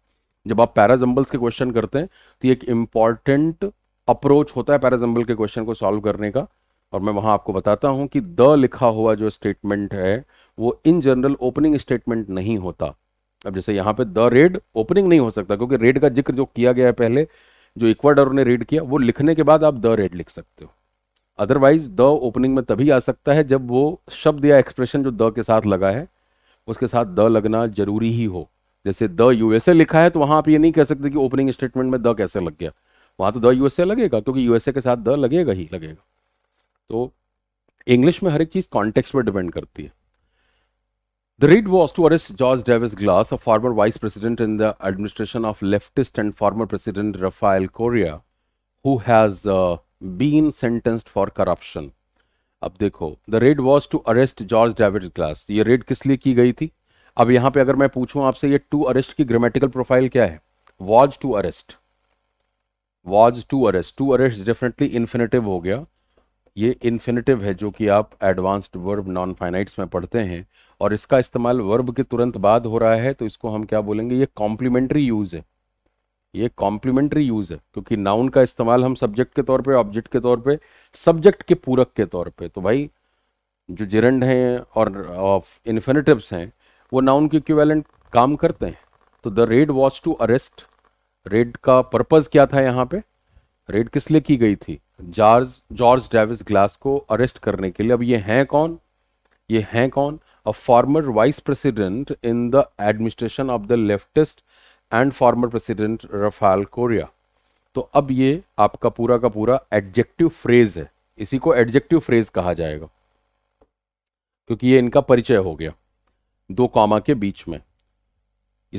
[SPEAKER 1] जब आप पैराजम्बल्स के क्वेश्चन करते हैं तो एक इम्पॉर्टेंट अप्रोच होता है पैराजम्बल के क्वेश्चन को सॉल्व करने का और मैं वहां आपको बताता हूं कि द लिखा हुआ जो स्टेटमेंट है वो इन जनरल ओपनिंग स्टेटमेंट नहीं होता अब जैसे यहाँ पे द रेड ओपनिंग नहीं हो सकता क्योंकि रेड का जिक्र जो किया गया है पहले जो इक्वाडोर ने रेड किया वो लिखने के बाद आप द रेड लिख सकते हो अदरवाइज द ओपनिंग में तभी आ सकता है जब वो शब्द या एक्सप्रेशन जो द के साथ लगा है उसके साथ द लगना जरूरी ही हो जैसे द यूएसए लिखा है तो वहां आप ये नहीं कह सकते कि ओपनिंग स्टेटमेंट में द कैसे लग गया वहां तो द यूएसए लगेगा क्योंकि यूएसए के साथ द लगेगा ही लगेगा तो इंग्लिश में हर एक चीज कॉन्टेक्स्ट पर डिपेंड करती है the raid was to arrest George Davis Glas a former vice president in the administration of leftist and former president Rafael Correa who has been sentenced for corruption अब देखो the raid was to arrest George David Glas ये raid किस लिए की गई थी अब यहां पे अगर मैं पूछूं आपसे ये टू अरेस्ट की ग्रामेटिकल प्रोफाइल क्या है was to arrest was to arrest to arrest definitely infinitive हो गया ये इन्फिनेटिव है जो कि आप एडवांस्ड वर्ब नॉन फाइनाइट्स में पढ़ते हैं और इसका इस्तेमाल वर्ब के तुरंत बाद हो रहा है तो इसको हम क्या बोलेंगे ये कॉम्प्लीमेंट्री यूज है ये कॉम्प्लीमेंट्री यूज है क्योंकि नाउन का इस्तेमाल हम सब्जेक्ट के तौर पे ऑब्जेक्ट के तौर पे सब्जेक्ट के पूरक के तौर पे तो भाई जो जिरंड हैं और ऑफ इन्फिनेटिव्स हैं वो नाउन के इक्विवेलेंट काम करते हैं तो the raid was to arrest raid का पर्पज क्या था यहाँ पे रेड किस लिए की गई थी जॉर्ज जॉर्ज डेविस ग्लास को अरेस्ट करने के लिए अब ये हैं कौन ये हैं कौन a former vice president in the administration of the leftist and former president Rafael Correa तो अब ये आपका पूरा का पूरा एडजेक्टिव फ्रेज है इसी को एडजेक्टिव फ्रेज कहा जाएगा क्योंकि ये इनका परिचय हो गया दो कॉमा के बीच में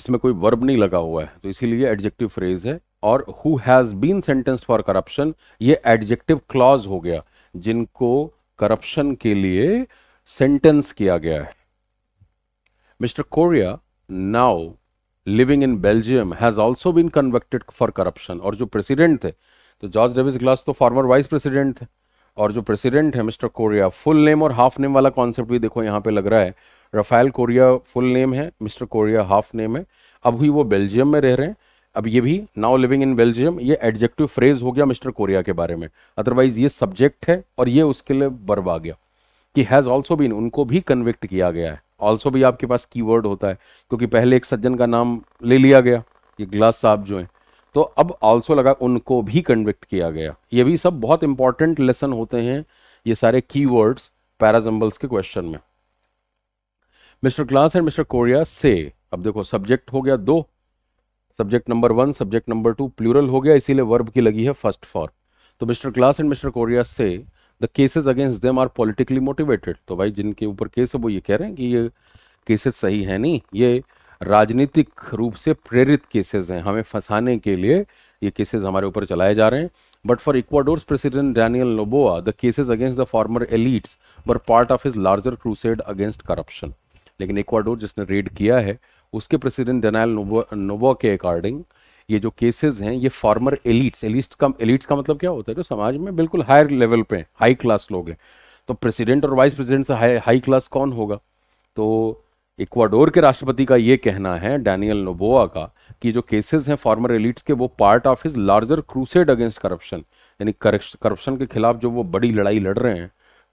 [SPEAKER 1] इसमें कोई वर्ब नहीं लगा हुआ है तो इसीलिए एडजेक्टिव फ्रेज है और who has been sentence for corruption ये एडजेक्टिव क्लॉज हो गया जिनको करप्शन के लिए सेंटेंस किया गया है mister Correa now living in Belgium has also been convicted for corruption और जो प्रेसिडेंट थे तो जॉर्ज डेविस ग्लास तो फॉर्मर वाइस प्रेसिडेंट थे और जो प्रेसिडेंट है मिस्टर कोरिया फुल नेम और हाफ नेम वाला कॉन्सेप्ट भी देखो यहाँ पे लग रहा है रफाइल कोरिया फुल नेम है मिस्टर कोरिया हाफ नेम है अब ही वो बेल्जियम में रह रहे हैं अब ये भी नाउ लिविंग इन बेल्जियम ये एडजेक्टिव फ्रेज हो गया मिस्टर कोरिया के बारे में अदरवाइज ये सब्जेक्ट है और ये उसके लिए बर्ब आ गया कि हैज़ ऑल्सो बीन उनको भी कन्विक्ट किया गया है ऑल्सो भी आपके पास की होता है क्योंकि पहले एक सज्जन का नाम ले लिया गया ये ग्लास साहब जो है तो अब ऑल्सो लगा उनको भी कन्विक्ट किया गया ये भी सब बहुत इंपॉर्टेंट लेसन होते हैं ये सारे की वर्ड्स पैराजम्बल्स के क्वेश्चन में mister Glas and mister Correa से अब देखो सब्जेक्ट हो गया दो subject number one subject number two plural हो गया इसीलिए वर्ब की लगी है फर्स्ट फॉर तो mister Glas and mister Correa से the cases against them are politically motivated तो भाई जिनके ऊपर केस है वो ये कह रहे हैं कि ये केसेस सही है नहीं ये राजनीतिक रूप से प्रेरित केसेस हैं हमें फंसाने के लिए ये केसेस हमारे ऊपर चलाए जा रहे हैं but for Ecuador's president Daniel Noboa the cases against the former elites were part of his larger crusade against corruption लेकिन इक्वाडोर जिसने रेड किया है उसके प्रेसिडेंट डैनियल नोबोआ के अकॉर्डिंग ये जो केसेस हैं ये फॉर्मर एलिट्स एलिट्स का एलिट्स का मतलब क्या होता है जो समाज में बिल्कुल हायर लेवल पे हाई क्लास लोग हैं तो प्रेसिडेंट और वाइस प्रेसिडेंट से हाई हाई क्लास कौन होगा तो इक्वाडोर के राष्ट्रपति का ये कहना है डैनियल नोबोआ का कि जो केसेस हैं फॉर्मर एलिट्स के वो part of his larger crusade against corruption यानी करप्शन के खिलाफ जो वो बड़ी लड़ाई लड़ रहे हैं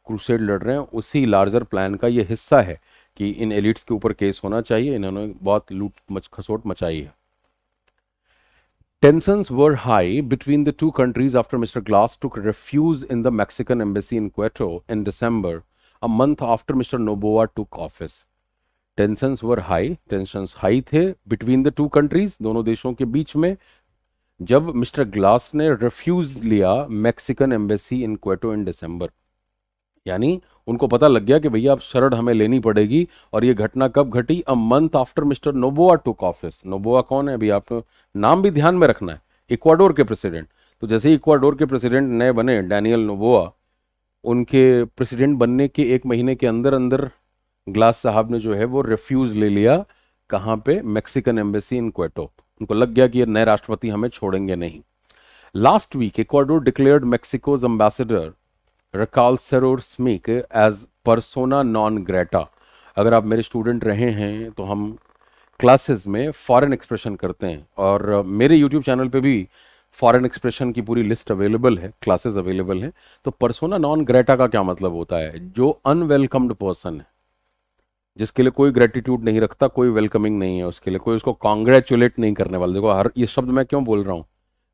[SPEAKER 1] क्रूसेड लड़ रहे हैं उसी लार्जर प्लान का ये हिस्सा है कि इन एलिट्स के ऊपर केस होना चाहिए इन्होंने बहुत लूट मच खसोट मचाई है Tensions were high between the two countries after Mr. Glass took refuge in the Mexican embassy in Quito in December, a month after Mr. Noboa took office. Tensions were high. Tensions high the between the two countries, दोनों देशों के बीच में जब mister Glas ने refuge लिया Mexican embassy in Quito in December यानी उनको पता लग गया कि भैया अब शरण हमें लेनी पड़ेगी और ये घटना कब घटी a month after mister Noboa took office Noboa कौन है अभी आपको नाम भी ध्यान में रखना है इक्वाडोर के प्रेसिडेंट तो जैसे ही इक्वाडोर के प्रेसिडेंट नए बने डैनियल नोबोआ उनके प्रेसिडेंट बनने के एक महीने के अंदर अंदर ग्लास साहब ने जो है वो रेफ्यूज़ ले लिया कहाँ पे मैक्सिकन एम्बेसी इन क्वेटो उनको लग गया कि ये नए राष्ट्रपति हमें छोड़ेंगे नहीं last week Ecuador declared Mexico's ambassador Raquel Serur as persona non grata अगर आप मेरे स्टूडेंट रहे हैं तो हम क्लासेस में फॉरेन एक्सप्रेशन करते हैं और uh, मेरे यूट्यूब चैनल पे भी फॉरेन एक्सप्रेशन की पूरी लिस्ट अवेलेबल है क्लासेस अवेलेबल हैं तो परसोना नॉन ग्रेटा का क्या मतलब होता है जो अनवेलकम्ड पर्सन है जिसके लिए कोई ग्रेटिट्यूड नहीं रखता कोई वेलकमिंग नहीं है उसके लिए कोई उसको कॉन्ग्रेचुलेट नहीं करने वाला देखो हर ये शब्द मैं क्यों बोल रहा हूँ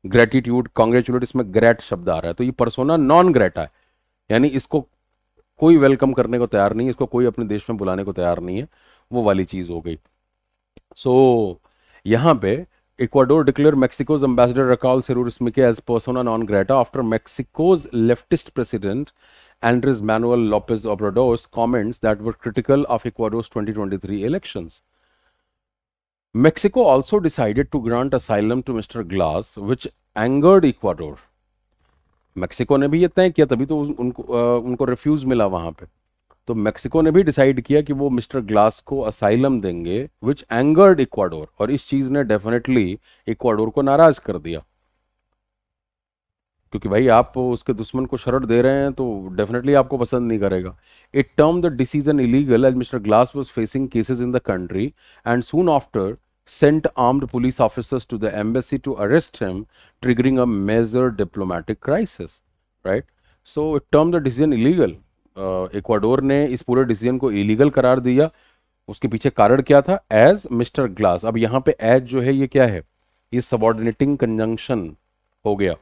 [SPEAKER 1] ग्रेटिट्यूड कॉन्ग्रेचुलेट इसमें ग्रेट शब्द आ रहा है तो ये परसोना नॉन ग्रेटा है यानी इसको कोई वेलकम करने को तैयार नहीं है इसको कोई अपने देश में बुलाने को तैयार नहीं है वो वाली चीज़ हो गई सो so, यहाँ पे Ecuador declare Mexico's ambassador Raquel Serur Smeke as persona non grata after Mexico's leftist president Andres Manuel Lopez Obrador comments that were critical of Ecuador's 2023 elections Mexico also decided to grant asylum to mister Glas which angered Ecuador Mexico ने भी ये तय किया तभी तो उनको आ, उनको refuse मिला वहां पे तो मैक्सिको ने भी डिसाइड किया कि वो मिस्टर ग्लास को असाइलम देंगे विच एंगर्ड इक्वाडोर और इस चीज ने डेफिनेटली इक्वाडोर को नाराज कर दिया क्योंकि भाई आप उसके दुश्मन को शरण दे रहे हैं तो डेफिनेटली आपको पसंद नहीं करेगा it term the decision illegal as mister Glas was facing cases in the country and soon after sent armed police officers to the embassy to arrest him, triggering a major diplomatic crisis. Right? So it termed the decision illegal. Ecuador uh, ने इस पूरे decision को illegal करार दिया उसके पीछे कारण क्या था एज मिस्टर ग्लास अब यहाँ पे एज जो है ये क्या है ये सबॉर्डिनेटिंग कंजंक्शन हो गया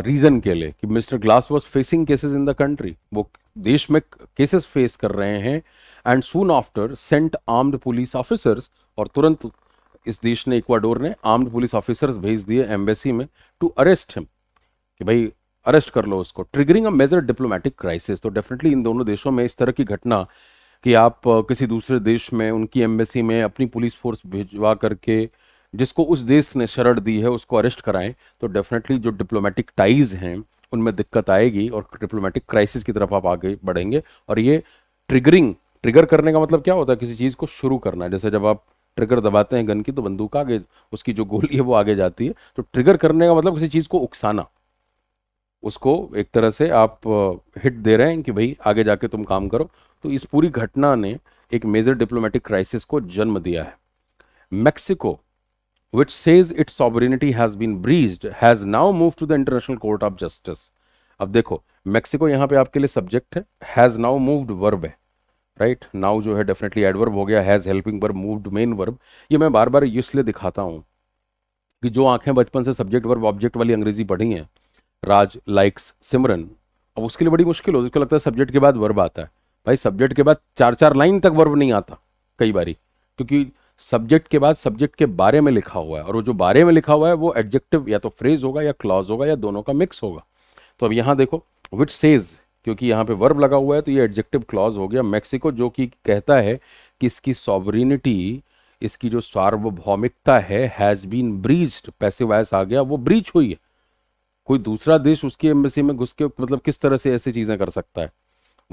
[SPEAKER 1] रीजन uh, के लिए कि mister Glas was facing cases in the country वो देश में केसेस फेस कर रहे हैं and soon after sent armed police officers और तुरंत इस देश ने इक्वाडोर ने आर्म्ड पुलिस ऑफिसर्स भेज दिए एम्बेसी में टू अरेस्ट हिम कि भाई अरेस्ट कर लो उसको triggering a major diplomatic crisis तो डेफिनेटली इन दोनों देशों में इस तरह की घटना कि आप किसी दूसरे देश में उनकी एम्बेसी में अपनी पुलिस फोर्स भिजवा करके जिसको उस देश ने शरण दी है उसको अरेस्ट कराएं तो डेफिनेटली जो डिप्लोमेटिक टाइज हैं उनमें दिक्कत आएगी और डिप्लोमेटिक क्राइसिस की तरफ आप आगे बढ़ेंगे और ये ट्रिगरिंग ट्रिगर करने का मतलब क्या होता है किसी चीज़ को शुरू करना जैसे जब आप ट्रिगर दबाते हैं गन की तो बंदूक आगे उसकी जो गोली है वो आगे जाती है तो ट्रिगर करने का मतलब किसी चीज़ को उकसाना उसको एक तरह से आप हिट दे रहे हैं कि भाई आगे जाके तुम काम करो तो इस पूरी घटना ने एक मेजर डिप्लोमेटिक क्राइसिस को जन्म दिया है Mexico which says it sovereignty has been breached has now move to the International Court of Justice अब देखो मेक्सिको यहां पे आपके लिए सब्जेक्ट है हैज नाउ मूव्ड वर्ब है राइट right? नाउ जो है डेफिनेटली एडवर्ब हो गया has helping verb moved main verb ये मैं बार बार इसलिए दिखाता हूँ कि जो आंखें बचपन से सब्जेक्ट वर्ब ऑब्जेक्ट वाली अंग्रेजी पढ़ी हैं राज लाइक्स सिमरन अब उसके लिए बड़ी मुश्किल हो उसको लगता है सब्जेक्ट के बाद वर्ब आता है भाई सब्जेक्ट के बाद चार चार लाइन तक वर्ब नहीं आता कई बारी क्योंकि सब्जेक्ट के बाद सब्जेक्ट के बारे में लिखा हुआ है और वो जो बारे में लिखा हुआ है वो एडजेक्टिव या तो फ्रेज होगा या क्लॉज होगा या दोनों का मिक्स होगा तो अब यहाँ देखो विच सेज क्योंकि यहाँ पे वर्ब लगा हुआ है तो ये एडजेक्टिव क्लॉज हो गया मैक्सिको जो कि कहता है कि इसकी सॉवरिनिटी इसकी जो सार्वभौमिकता है हैज बीन ब्रीज्ड पैसे वायस आ गया वो ब्रीच हुई है कोई दूसरा देश उसकी एम्बेसी में घुस के मतलब किस तरह से ऐसी चीज़ें कर सकता है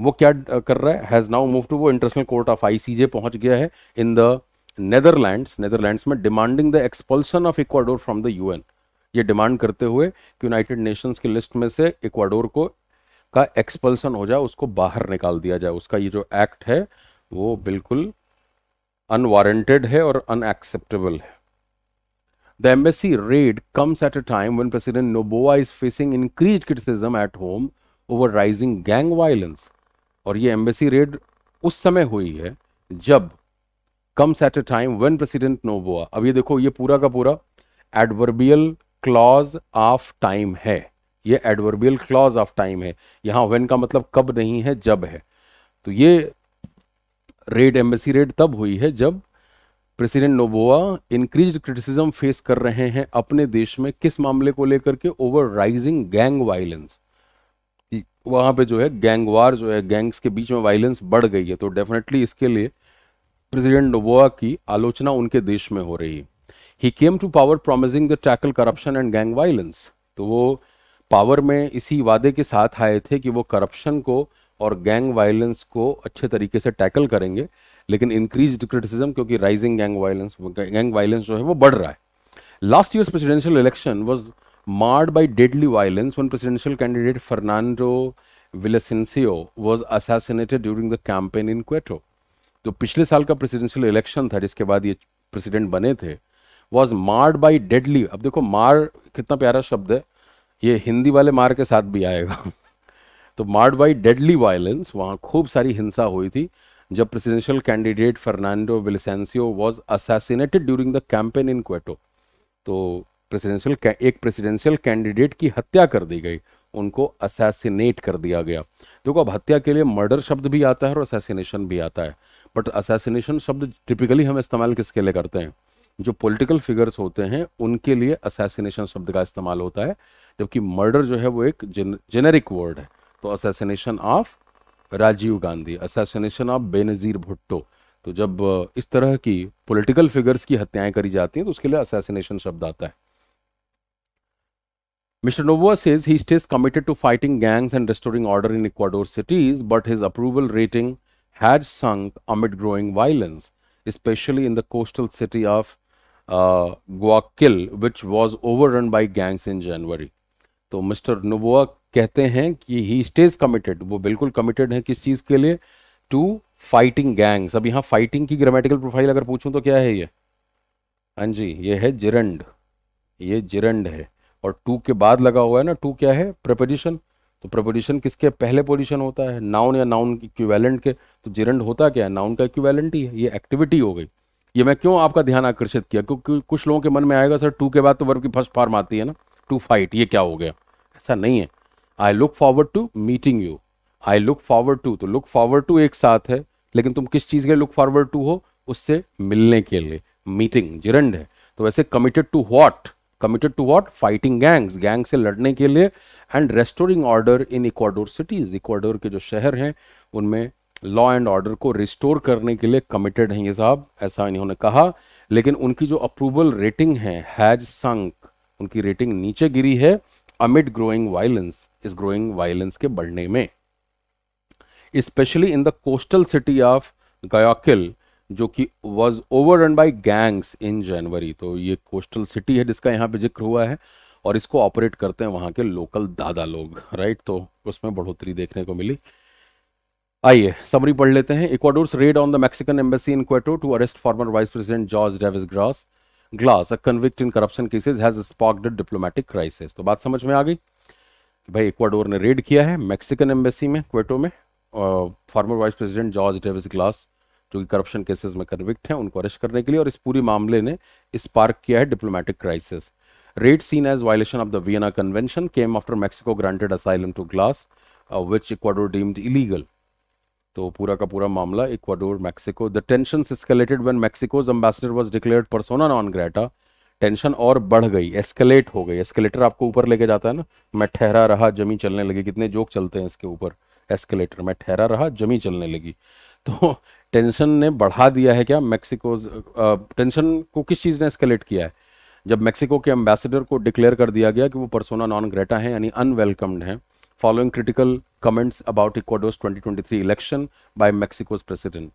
[SPEAKER 1] वो क्या कर रहा है हैज़ नाउ मूव टू वो इंटरनेशनल कोर्ट ऑफ आईसीजे पहुंच गया है इन द नेदरलैंड्स नेदरलैंड्स में demanding the expulsion of Ecuador from the UN ये डिमांड करते हुए कि यूनाइटेड नेशंस की लिस्ट में से इक्वाडोर को का एक्सपल्सन हो जाए उसको बाहर निकाल दिया जाए उसका ये जो एक्ट है वो बिल्कुल अनवारंटेड है और अनएक्सेप्टेबल है the embassy raid comes at a time when president Noboa is facing increase criticism at home over rising gang violence और ये एम्बेसी रेड उस समय हुई है जब comes at a time when president Noboa अब ये देखो ये पूरा का पूरा एडवर्बियल क्लॉज ऑफ टाइम है ये एडवर्बियल क्लॉज ऑफ टाइम है यहां वेन का मतलब कब नहीं है जब है तो ये रेड एम्बेसी रेड तब हुई है जब president Noboa increase criticism face कर रहे हैं अपने देश में किस मामले को लेकर के ओवर राइजिंग गैंग वायलेंस वहां पे जो है गैंग वार जो है गैंग्स के बीच में वायलेंस बढ़ गई है तो डेफिनेटली इसके लिए प्रेसिडेंट नोबोआ की आलोचना उनके देश में हो रही है he came to power promising the tackle corruption and gang violence तो वो पावर में इसी वादे के साथ आए थे कि वो करप्शन को और गैंग वायलेंस को अच्छे तरीके से टैकल करेंगे लेकिन इंक्रीज क्रिटिसिज्म क्योंकि rising gang violence gang violence जो है वो बढ़ रहा है last year presidential election was marred by deadly violence one presidential candidate Fernando Villavicencio was assassinated during the campaign in Quito जो पिछले साल का प्रेसिडेंशियल इलेक्शन था जिसके बाद ये प्रेसिडेंट बने थे वॉज मार्ड बाई डेडली अब देखो मार कितना प्यारा शब्द है ये हिंदी वाले मार के साथ भी आएगा तो मार्ड बाई डेडली वायलेंस वहाँ खूब सारी हिंसा हुई थी जब presidential candidate Fernando Villavicencio was assassinated during the campaign in Quito तो प्रेसिडेंशियल एक प्रेसिडेंशियल कैंडिडेट की हत्या कर दी गई उनको असैसिनेट कर दिया गया देखो अब हत्या के लिए मर्डर शब्द भी आता है और असैसिनेशन भी आता है बट असैसिनेशन शब्द टिपिकली हम इस्तेमाल किसके लिए करते हैं जो पॉलिटिकल फिगर्स होते हैं उनके लिए असैसिनेशन शब्द का इस्तेमाल होता है जबकि मर्डर जो है वो एक जेनेरिक वर्ड है तो assassination of Rajiv Gandhi assassination of Benazir Bhutto तो जब इस तरह की पॉलिटिकल फिगर्स की हत्याएं करी जाती हैं तो उसके लिए असैसिनेशन शब्द आता है mister Noboa says he stays committed to fighting gangs and restoring order in Ecuador cities but his approval rating has sunk amid growing violence especially in the coastal city of Guayaquil which was over run by gangs in January तो mister नुबुआ कहते हैं कि ही stays committed वो बिल्कुल committed है किस चीज़ के लिए टू फाइटिंग गैंग्स अब यहाँ फाइटिंग की ग्रामेटिकल प्रोफाइल अगर पूछूं तो क्या है ये हाँ जी ये है जिरंड ये जिरंड है और टू के बाद लगा हुआ है ना टू क्या है प्रपोजिशन तो प्रपोजिशन किसके पहले पोजिशन होता है नाउन या नाउन के इक्विवेलेंट के तो जिरंड होता क्या है नाउन का इक्विवेलेंट ही है ये एक्टिविटी हो गई ये मैं क्यों आपका ध्यान आकर्षित किया क्योंकि कुछ लोगों के मन में आएगा सर टू के बाद तो वर्ब की फर्स्ट फार्म आती है ना टू फाइट ये क्या हो गया ऐसा नहीं है I look forward to meeting you I look forward to तो लुक फॉरवर्ड टू एक साथ है लेकिन तुम किस चीज़ के लुक फॉरवर्ड टू हो उससे मिलने के लिए मीटिंग जिरंड है तो वैसे committed to what committed to what fighting gangs gang से लड़ने के लिए and restoring order in Ecuador cities Ecuador के जो शहर हैं उनमें लॉ एंड ऑर्डर को रिस्टोर करने के लिए कमिटेड हैं ये साहब ऐसा इन्होंने कहा लेकिन उनकी जो अप्रूवल रेटिंग है हैज संक उनकी रेटिंग नीचे गिरी है amid growing violence is growing violence के बढ़ने में especially in the coastal city of Guayaquil जो कि over run by gangs in January तो ये कोस्टल सिटी है जिसका यहाँ पे जिक्र हुआ है और इसको ऑपरेट करते हैं वहां के लोकल दादा लोग राइट तो उसमें बढ़ोतरी देखने को मिली आइए समरी पढ़ लेते हैं Ecuador's raid on the Mexican embassy in Quito to arrest former vice president George Davis Gross Glas a convict in corruption cases has sparked diplomatic crisis तो बात समझ में आ गई कि भाई इक्वाडोर ने रेड किया है मैक्सिकन एम्बेसी में क्वेटो में former vice president George Davis Glas जो कि करप्शन केसेस में कन्विक्ट हैं उनको अरेस्ट करने के लिए और इस पूरी मामले ने स्पार्क किया है diplomatic crisis raid seen as violation of the Vienna convention came after Mexico granted asylum to Glas which Ecuador deemed illegal तो पूरा का पूरा मामला Ecuador Mexico the tension escalated when Mexico's ambassador was declared persona non grata tension और बढ़ गई escalate हो गई एस्केलेटर आपको ऊपर लेके जाता है ना मैं ठहरा रहा जमी चलने लगी कितने जोक चलते हैं इसके ऊपर एस्केलेटर मैं ठहरा रहा जमी चलने लगी तो टेंशन ने बढ़ा दिया है क्या मैक्सिकोज टेंशन को किस चीज़ ने एस्केलेट किया है जब मैक्सिको के एम्बेसडर को डिक्लेयर कर दिया गया कि वो परसोना नॉन ग्रेटा है यानी अनवेलकम्ड है following critical comments about Ecuador's 2023 election by Mexico's president.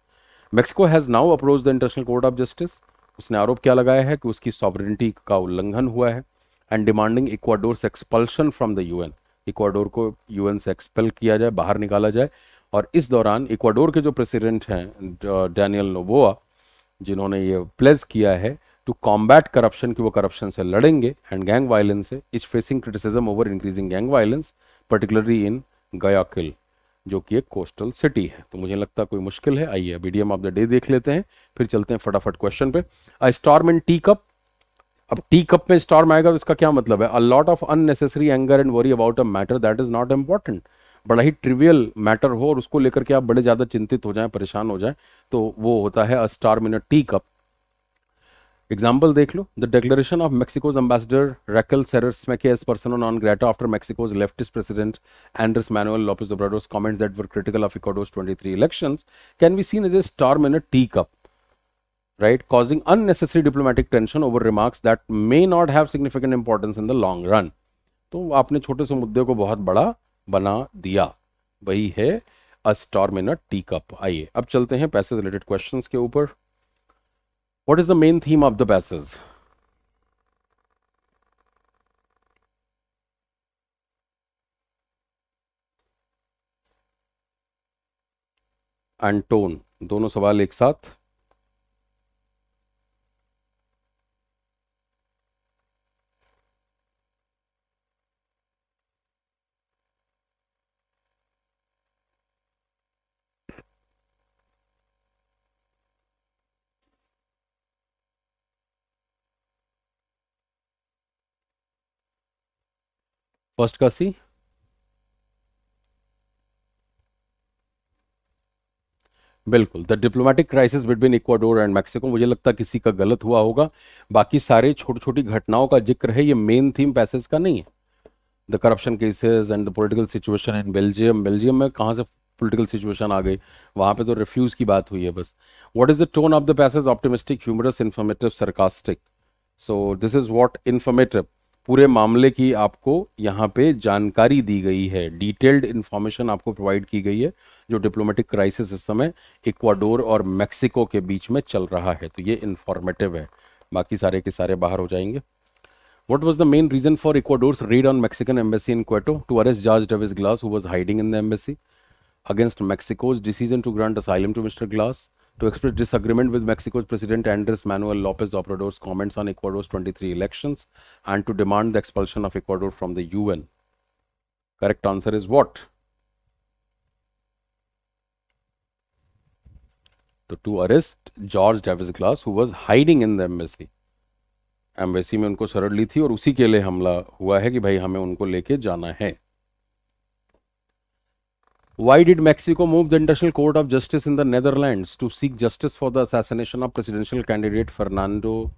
[SPEAKER 1] Mexico has now approached the International Court of Justice. उसने आरोप क्या लगाया है कि उसकी सॉवरिटी का उल्लंघन हुआ है and demanding Ecuador expulsion from the UN Ecuador को यूएन से एक्सपेल किया जाए बाहर निकाला जाए और इस दौरान इक्वाडोर के जो प्रेसिडेंट हैं डैनियल नोबोआ जिन्होंने ये प्लेज किया है टू कॉम्बैट करप्शन की वो करप्शन से लड़ेंगे एंड गैंग वायलेंस से is facing criticism over increasing gang violence particularly in Guayaquil जो कि एक कोस्टल सिटी है तो मुझे लगता है कोई मुश्किल है आइए अभी डी ऑफ द डे देख लेते हैं फिर चलते हैं फटाफट क्वेश्चन पे a storm in tea cup अब टी कप में स्टॉर्म आएगा तो इसका क्या मतलब है a lot of unnecessary anger and worry about a matter that is not important बड़ा ही ट्रिवियल मैटर हो और उसको लेकर के आप बड़े ज़्यादा चिंतित हो जाए परेशान हो जाए तो वो होता है a storm in a tea cup example देख लो the declaration of Mexico's ambassador Raquel Serson on grata after Mexico's leftist president Andres Manuel Lopez of comment that were critical of Ecuador's twenty three election can be seen is a storm in tea cup right causing unnecessary diplomatic tension over remarks that may not have significant importance in the long run तो आपने छोटे से मुद्दे को बहुत बड़ा बना दिया वही है a storm in a tea cup आइए अब चलते हैं पैसे रिलेटेड क्वेश्चन के ऊपर What is the main theme of the passage? And tone दोनों सवाल एक साथ फर्स्ट का सी बिल्कुल the diplomatic crisis between Ecuador and Mexico मुझे लगता है किसी का गलत हुआ होगा बाकी सारे छोटी छोटी घटनाओं का जिक्र है ये मेन थीम पैसेज का नहीं है the corruption cases and the political situation in Belgium Belgium में कहाँ से पोलिटिकल सिचुएशन आ गई वहाँ पे तो रिफ्यूज़ की बात हुई है बस what is the tone of the passage optimistic humorous informative sarcastic so this is what informative पूरे मामले की आपको यहाँ पे जानकारी दी गई है डिटेल्ड इन्फॉर्मेशन आपको प्रोवाइड की गई है जो डिप्लोमेटिक क्राइसिस इस समय इक्वाडोर और मैक्सिको के बीच में चल रहा है तो ये इन्फॉर्मेटिव है बाकी सारे के सारे बाहर हो जाएंगे what was the main reason for Ecuador raid on Mexican embassy in Quito to arrest George Davis Glas who was hiding in the embassy against Mexico's decision to grant asylum to mister Glas to express disagreement with Mexico's President Andres Manuel Lopez Obrador's comments on Ecuador's 23 elections and to demand the expulsion of Ecuador from the UN. Correct answer is what? तो to arrest George Davis Glass, who was hiding in the embassy. Embassy में उनको शरण ली थी और उसी के लिए हमला हुआ है कि भाई हमें उनको लेके जाना है Why did Mexico move the International Court of Justice in the Netherlands to seek justice for the assassination of presidential candidate Fernando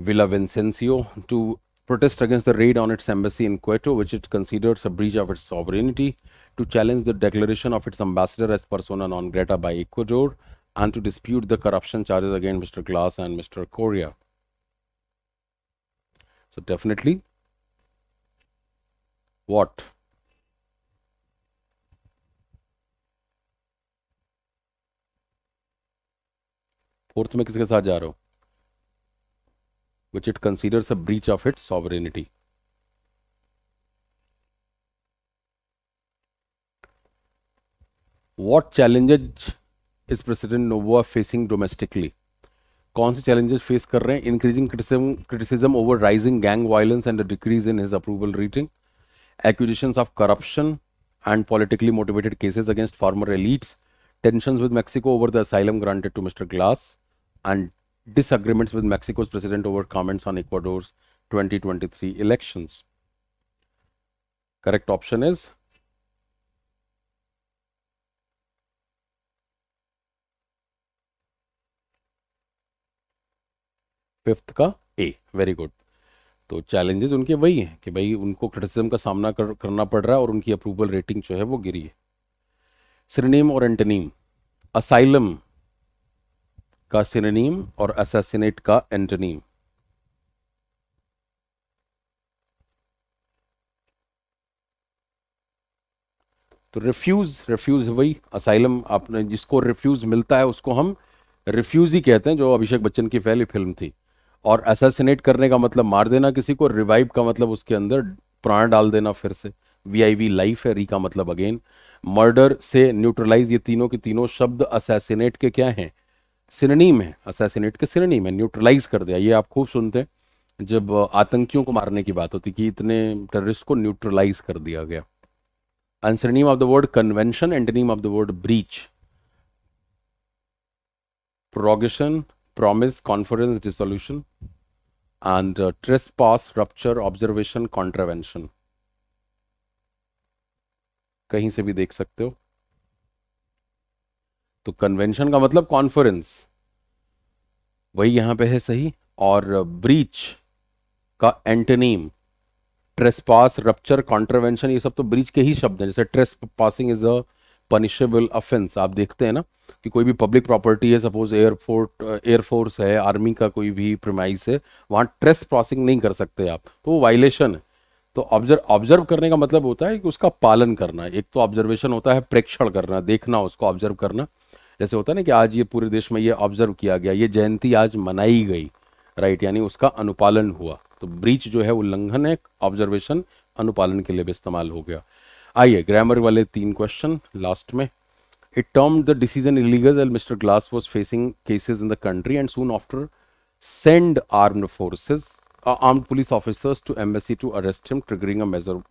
[SPEAKER 1] Villavicencio to protest against the raid on its embassy in Quito, which it considers a breach of its sovereignty, to challenge the declaration of its ambassador as persona non grata by Ecuador, and to dispute the corruption charges against Mr. Glass and Mr. Correa. So, definitely, what fourth में किसके साथ जा रहे हो which it considers a breach of it sovereignty what challenges is president Noboa facing domestically कौन से challenges face कर रहे हैं increasing criticism over rising gang violence and decrease in his approval rating acquisition of corruption and politically motivated cases against former elites tension with Mexico over the asylum granted to mister Glas and disagreements with Mexico's president over comments on Ecuador's 2023 elections. Correct option is fifth का A very good तो challenges उनके वही हैं कि भाई उनको criticism का सामना कर, करना पड़ रहा है और उनकी अप्रूवल रेटिंग जो है वो गिरी है सिरनेम और एंटनीम असाइलम का सिनेम और असैसिनेट का एंटोनीम तो रिफ्यूज रिफ्यूज वही असाइलम आपने जिसको रिफ्यूज मिलता है उसको हम रिफ्यूज ही कहते हैं जो अभिषेक बच्चन की पहली फिल्म थी और असैसिनेट करने का मतलब मार देना किसी को रिवाइव का मतलब उसके अंदर प्राण डाल देना फिर से वीआईवी लाइफ है री का मतलब अगेन मर्डर से न्यूट्रलाइज ये तीनों के तीनों शब्द असैसिनेट के क्या हैं सिरनी में असैसिनेट के सिरनी में न्यूट्रलाइज कर दिया ये आप खूब सुनते हैं जब आतंकियों को मारने की बात होती कि इतने टेररिस्ट को न्यूट्रलाइज कर दिया गया antonym of the word convention and synonym of the word breach prorogation promise conference dissolution and trespass rupture observation contravention. कहीं से भी देख सकते हो तो कन्वेंशन का मतलब कॉन्फ्रेंस वही यहां पे है सही और ब्रीच का एंटनीम ट्रेसपास रप्चर कॉन्ट्रवेंशन ये सब तो ब्रीच के ही शब्द हैं जैसे trespassing is a punishable offence आप देखते हैं ना कि कोई भी पब्लिक प्रॉपर्टी है सपोज एयरपोर्ट एयरफोर्स है आर्मी का कोई भी प्रमाइस है वहां ट्रेस पासिंग नहीं कर सकते आप तो वो वायलेशन है तो ऑब्जर्व ऑब्जर्व करने का मतलब होता है कि उसका पालन करना एक तो ऑब्जर्वेशन होता है प्रेक्षण करना देखना उसको ऑब्जर्व करना जैसे होता ना कि आज ये पूरे देश में ये ऑब्जर्व किया गया ये जयंती आज मनाई गई राइट यानी उसका अनुपालन हुआ तो ब्रीच जो है उल्लंघन है ऑब्जर्वेशन अनुपालन के लिए भी इस्तेमाल हो गया आइए ग्रामर वाले तीन क्वेश्चन लास्ट में it term the decision illegal and mister Glas was facing cases in the country and soon after send armed forces armed police officers to embassy to arrest him triggering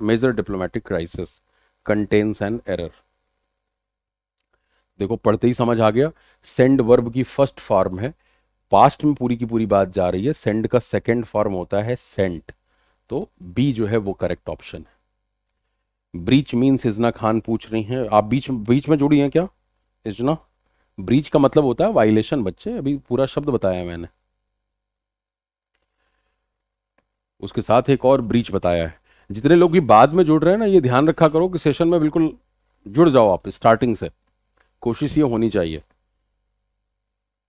[SPEAKER 1] major diplomatic crisis contains an error देखो पढ़ते ही समझ आ गया send verb की first form है past में पूरी की पूरी बात जा रही है सेंड का सेकेंड फॉर्म होता है सेंट तो बी जो है वो करेक्ट ऑप्शन है ब्रीच मीन्स इजना खान पूछ रही हैं आप बीच बीच में जुड़ी हैं क्या इजना ब्रीच का मतलब होता है वायलेशन बच्चे अभी पूरा शब्द बताया मैंने उसके साथ एक और ब्रीच बताया है जितने लोग भी बाद में जुड़ रहे हैं ना ये ध्यान रखा करो कि सेशन में बिल्कुल जुड़ जाओ आप स्टार्टिंग से कोशिश ये होनी चाहिए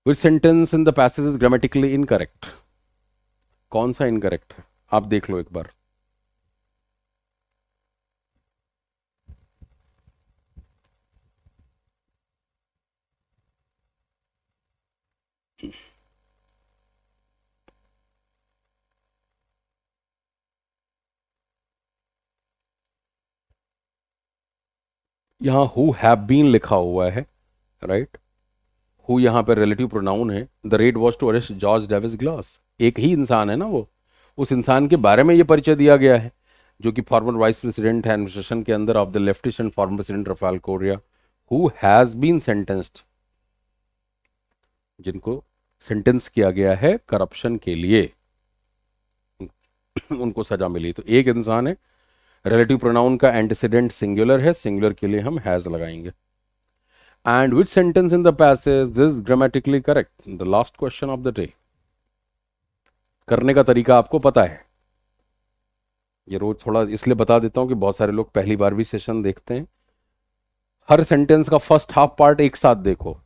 [SPEAKER 1] which sentence in the passage is grammatically incorrect कौन सा इनकरेक्ट है आप देख लो एक बार यहाँ हु हैव बीन लिखा हुआ है राइट हु यहाँ पर रिलेटिव प्रोनाउन है the raid was to arrest George Davis Glas एक ही इंसान है ना वो उस इंसान के बारे में ये परिचय दिया गया है जो कि फॉर्मर वाइस प्रेसिडेंट है एडमिनिस्ट्रेशन के अंदर of the leftist and former president Rafael Correa who has been sentenced जिनको सेंटेंस किया गया है करप्शन के लिए उनको सजा मिली तो एक इंसान है रिलेटिव प्रोनाउन का एंटीसीडेंट सिंगुलर है सिंगुलर के लिए हम हैज लगाएंगे and which sentence in the passage this grammatically correct the last question of the day करने का तरीका आपको पता है ये रोज थोड़ा इसलिए बता देता हूं कि बहुत सारे लोग पहली बार भी सेशन देखते हैं हर सेंटेंस का फर्स्ट हाफ पार्ट एक साथ देखो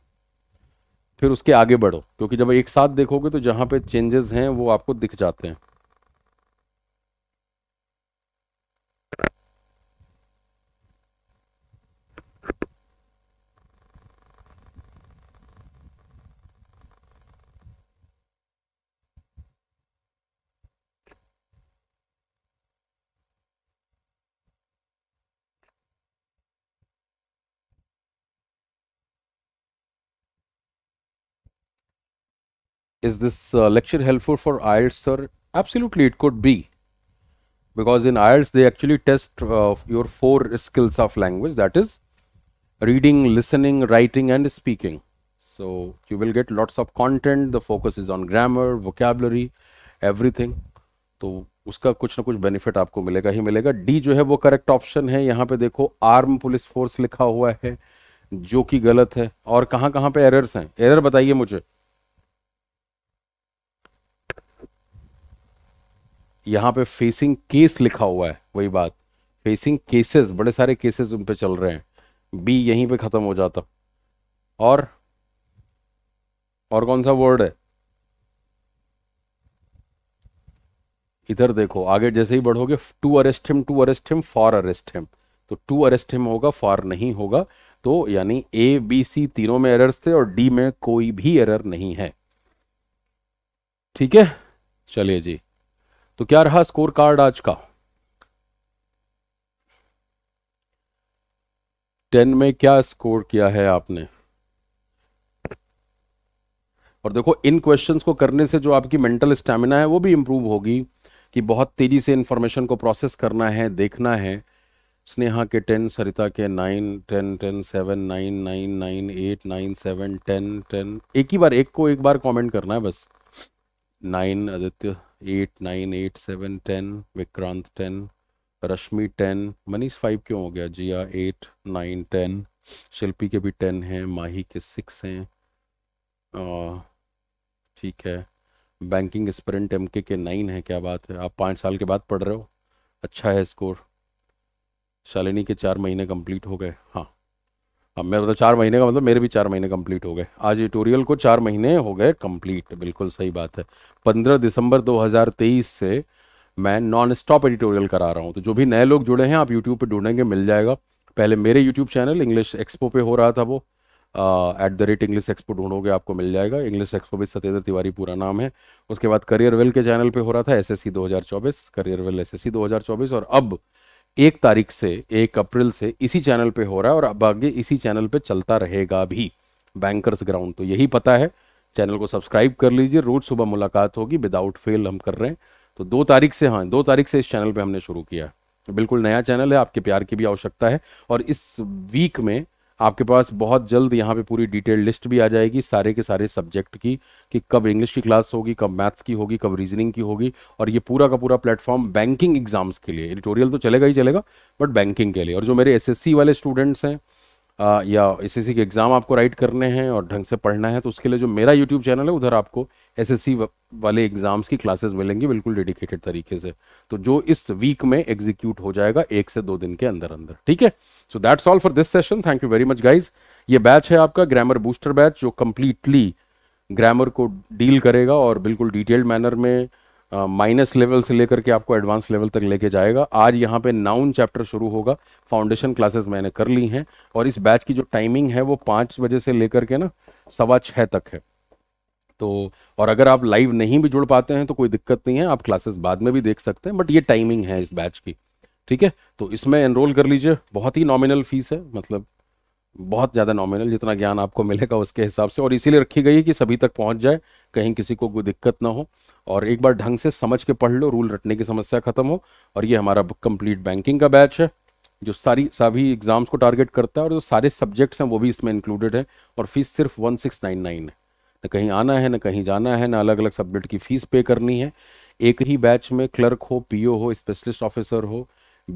[SPEAKER 1] फिर उसके आगे बढ़ो क्योंकि जब एक साथ देखोगे तो जहां पे चेंजेस हैं वो आपको दिख जाते हैं Is this uh, lecture helpful for IELTS, sir? Absolutely, it could be. Because in IELTS, they actually test uh, your four skills of language that is, reading, listening, writing, and speaking. So, you will get lots of content. The focus is on grammar, vocabulary, everything. तो उसका कुछ ना कुछ benefit आपको मिलेगा ही मिलेगा D जो है वो करेक्ट ऑप्शन है यहाँ पे देखो आर्म पुलिस फोर्स लिखा हुआ है जो कि गलत है और कहाँ कहाँ पे एरर्स हैं एरर बताइए मुझे यहाँ पे फेसिंग केस लिखा हुआ है वही बात फेसिंग केसेस बड़े सारे केसेस उन पे चल रहे हैं बी यहीं पे ख़त्म हो जाता और और कौन सा वर्ड है इधर देखो आगे जैसे ही बढ़ोगे to arrest him to arrest him for arrest him तो टू अरेस्ट हिम होगा फॉर नहीं होगा तो यानी ए बी सी तीनों में एरर्स थे और डी में कोई भी एरर नहीं है ठीक है चलिए जी तो क्या रहा स्कोर कार्ड आज का टेन में क्या स्कोर किया है आपने और देखो इन क्वेश्चंस को करने से जो आपकी मेंटल स्टेमिना है वो भी इंप्रूव होगी कि बहुत तेजी से इंफॉर्मेशन को प्रोसेस करना है देखना है स्नेहा के टेन सरिता के nine ten ten seven nine nine nine eight nine seven ten ten एक ही बार एक को एक बार कमेंट करना है बस nine Aditya eight nine eight seven ten Vikrant ten Rashmi ten Manish five क्यों हो गया Jiya eight nine ten Shilpi के भी टेन हैं माही के सिक्स हैं ठीक है बैंकिंग स्प्रिंट एम के के नाइन है क्या बात है आप पाँच साल के बाद पढ़ रहे हो अच्छा है स्कोर शालिनी के चार महीने कंप्लीट हो गए हाँ अब मेरा तो चार महीने का मतलब मेरे भी चार महीने कंप्लीट हो गए आज ट्यूटोरियल को चार महीने हो गए कंप्लीट बिल्कुल सही बात है पंद्रह दिसंबर 2023 से मैं नॉन स्टॉप एडिटोरियल करा रहा हूँ तो जो भी नए लोग जुड़े हैं आप यूट्यूब पर ढूंढेंगे मिल जाएगा पहले मेरे यूट्यूब चैनल इंग्लिश एक्सपो पे हो रहा था वो at the rate English expo ढूंढोगे आपको मिल जाएगा इंग्लिश एक्सपो भी सत्येंद्र तिवारी पूरा नाम है उसके बाद करियर वेल के चैनल पे हो रहा था एसएससी 2024 करियर वेल एसएससी 2024 और अब एक तारीख से एक अप्रैल से इसी चैनल पे हो रहा है और अब आगे इसी चैनल पे चलता रहेगा भी बैंकर्स ग्राउंड तो यही पता है चैनल को सब्सक्राइब कर लीजिए रोज सुबह मुलाकात होगी विदाउट फेल हम कर रहे हैं तो दो तारीख से हाँ दो तारीख से इस चैनल पर हमने शुरू किया बिल्कुल नया चैनल है आपके प्यार की भी आवश्यकता है और इस वीक में आपके पास बहुत जल्द यहाँ पे पूरी डिटेल लिस्ट भी आ जाएगी सारे के सारे सब्जेक्ट की कि कब इंग्लिश की क्लास होगी कब मैथ्स की होगी कब रीजनिंग की होगी और ये पूरा का पूरा प्लेटफॉर्म बैंकिंग एग्जाम्स के लिए एडिटोरियल तो चलेगा ही चलेगा बट बैंकिंग के लिए और जो मेरे एसएससी वाले स्टूडेंट्स हैं आ, या एस के एग्ज़ाम आपको राइट करने हैं और ढंग से पढ़ना है तो उसके लिए जो मेरा यूट्यूब चैनल है उधर आपको एस एस सी वाले एग्ज़ाम्स की क्लासेस मिलेंगी बिल्कुल डेडिकेटेड तरीके से तो जो इस वीक में एग्जीक्यूट हो जाएगा एक से दो दिन के अंदर अंदर ठीक है so that's all for this session thank you very much guys ये बैच है आपका ग्रामर बूस्टर बैच जो कम्प्लीटली ग्रामर को डील करेगा और बिल्कुल डिटेल्ड मैनर में माइनस लेवल से लेकर के आपको एडवांस लेवल तक लेके जाएगा आज यहाँ पे नाउन चैप्टर शुरू होगा फाउंडेशन क्लासेस मैंने कर ली हैं और इस बैच की जो टाइमिंग है वो पाँच बजे से लेकर के ना सवा छः तक है तो और अगर आप लाइव नहीं भी जुड़ पाते हैं तो कोई दिक्कत नहीं है आप क्लासेस बाद में भी देख सकते हैं बट ये टाइमिंग है इस बैच की ठीक है तो इसमें एनरोल कर लीजिए बहुत ही नॉमिनल फीस है मतलब बहुत ज़्यादा नॉमिनल जितना ज्ञान आपको मिलेगा उसके हिसाब से और इसीलिए रखी गई है कि सभी तक पहुंच जाए कहीं किसी को कोई दिक्कत ना हो और एक बार ढंग से समझ के पढ़ लो रूल रटने की समस्या खत्म हो और ये हमारा कंप्लीट बैंकिंग का बैच है जो सारी सभी एग्जाम्स को टारगेट करता है और जो सारे सब्जेक्ट्स हैं वो भी इसमें इंक्लूडेड है और फीस सिर्फ वन सिक्स नाइन नाइन है न कहीं आना है ना कहीं जाना है ना अलग अलग सब्जेक्ट की फ़ीस पे करनी है एक ही बैच में क्लर्क हो पीओ हो स्पेशलिस्ट ऑफिसर हो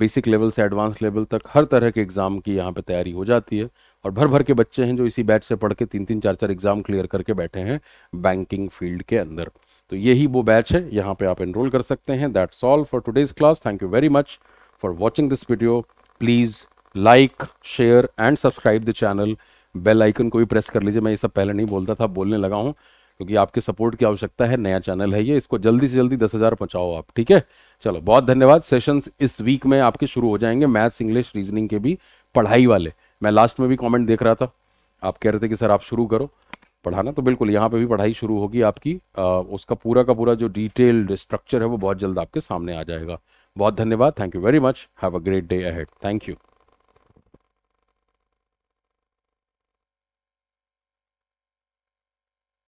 [SPEAKER 1] बेसिक लेवल से एडवांस लेवल तक हर तरह के एग्ज़ाम की यहाँ पे तैयारी हो जाती है और भर भर के बच्चे हैं जो इसी बैच से पढ़ के तीन तीन चार चार एग्ज़ाम क्लियर करके बैठे हैं बैंकिंग फील्ड के अंदर तो यही वो बैच है यहाँ पे आप एनरोल कर सकते हैं that's all for today's class thank you very much for watching this video please like share and subscribe the channel bell icon को भी प्रेस कर लीजिए मैं ये सब पहले नहीं बोलता था बोलने लगा हूँ क्योंकि आपके सपोर्ट की आवश्यकता है नया चैनल है ये इसको जल्दी से जल्दी दस हज़ार पहुँचाओ आप ठीक है चलो बहुत धन्यवाद सेशंस इस वीक में आपके शुरू हो जाएंगे मैथ्स इंग्लिश रीजनिंग के भी पढ़ाई वाले मैं लास्ट में भी कॉमेंट देख रहा था आप कह रहे थे कि सर आप शुरू करो पढ़ाना तो बिल्कुल यहाँ पे भी पढ़ाई शुरू होगी आपकी आ, उसका पूरा का पूरा जो डिटेल्ड स्ट्रक्चर है वो बहुत जल्द आपके सामने आ जाएगा बहुत धन्यवाद thank you very much have a great day ahead thank you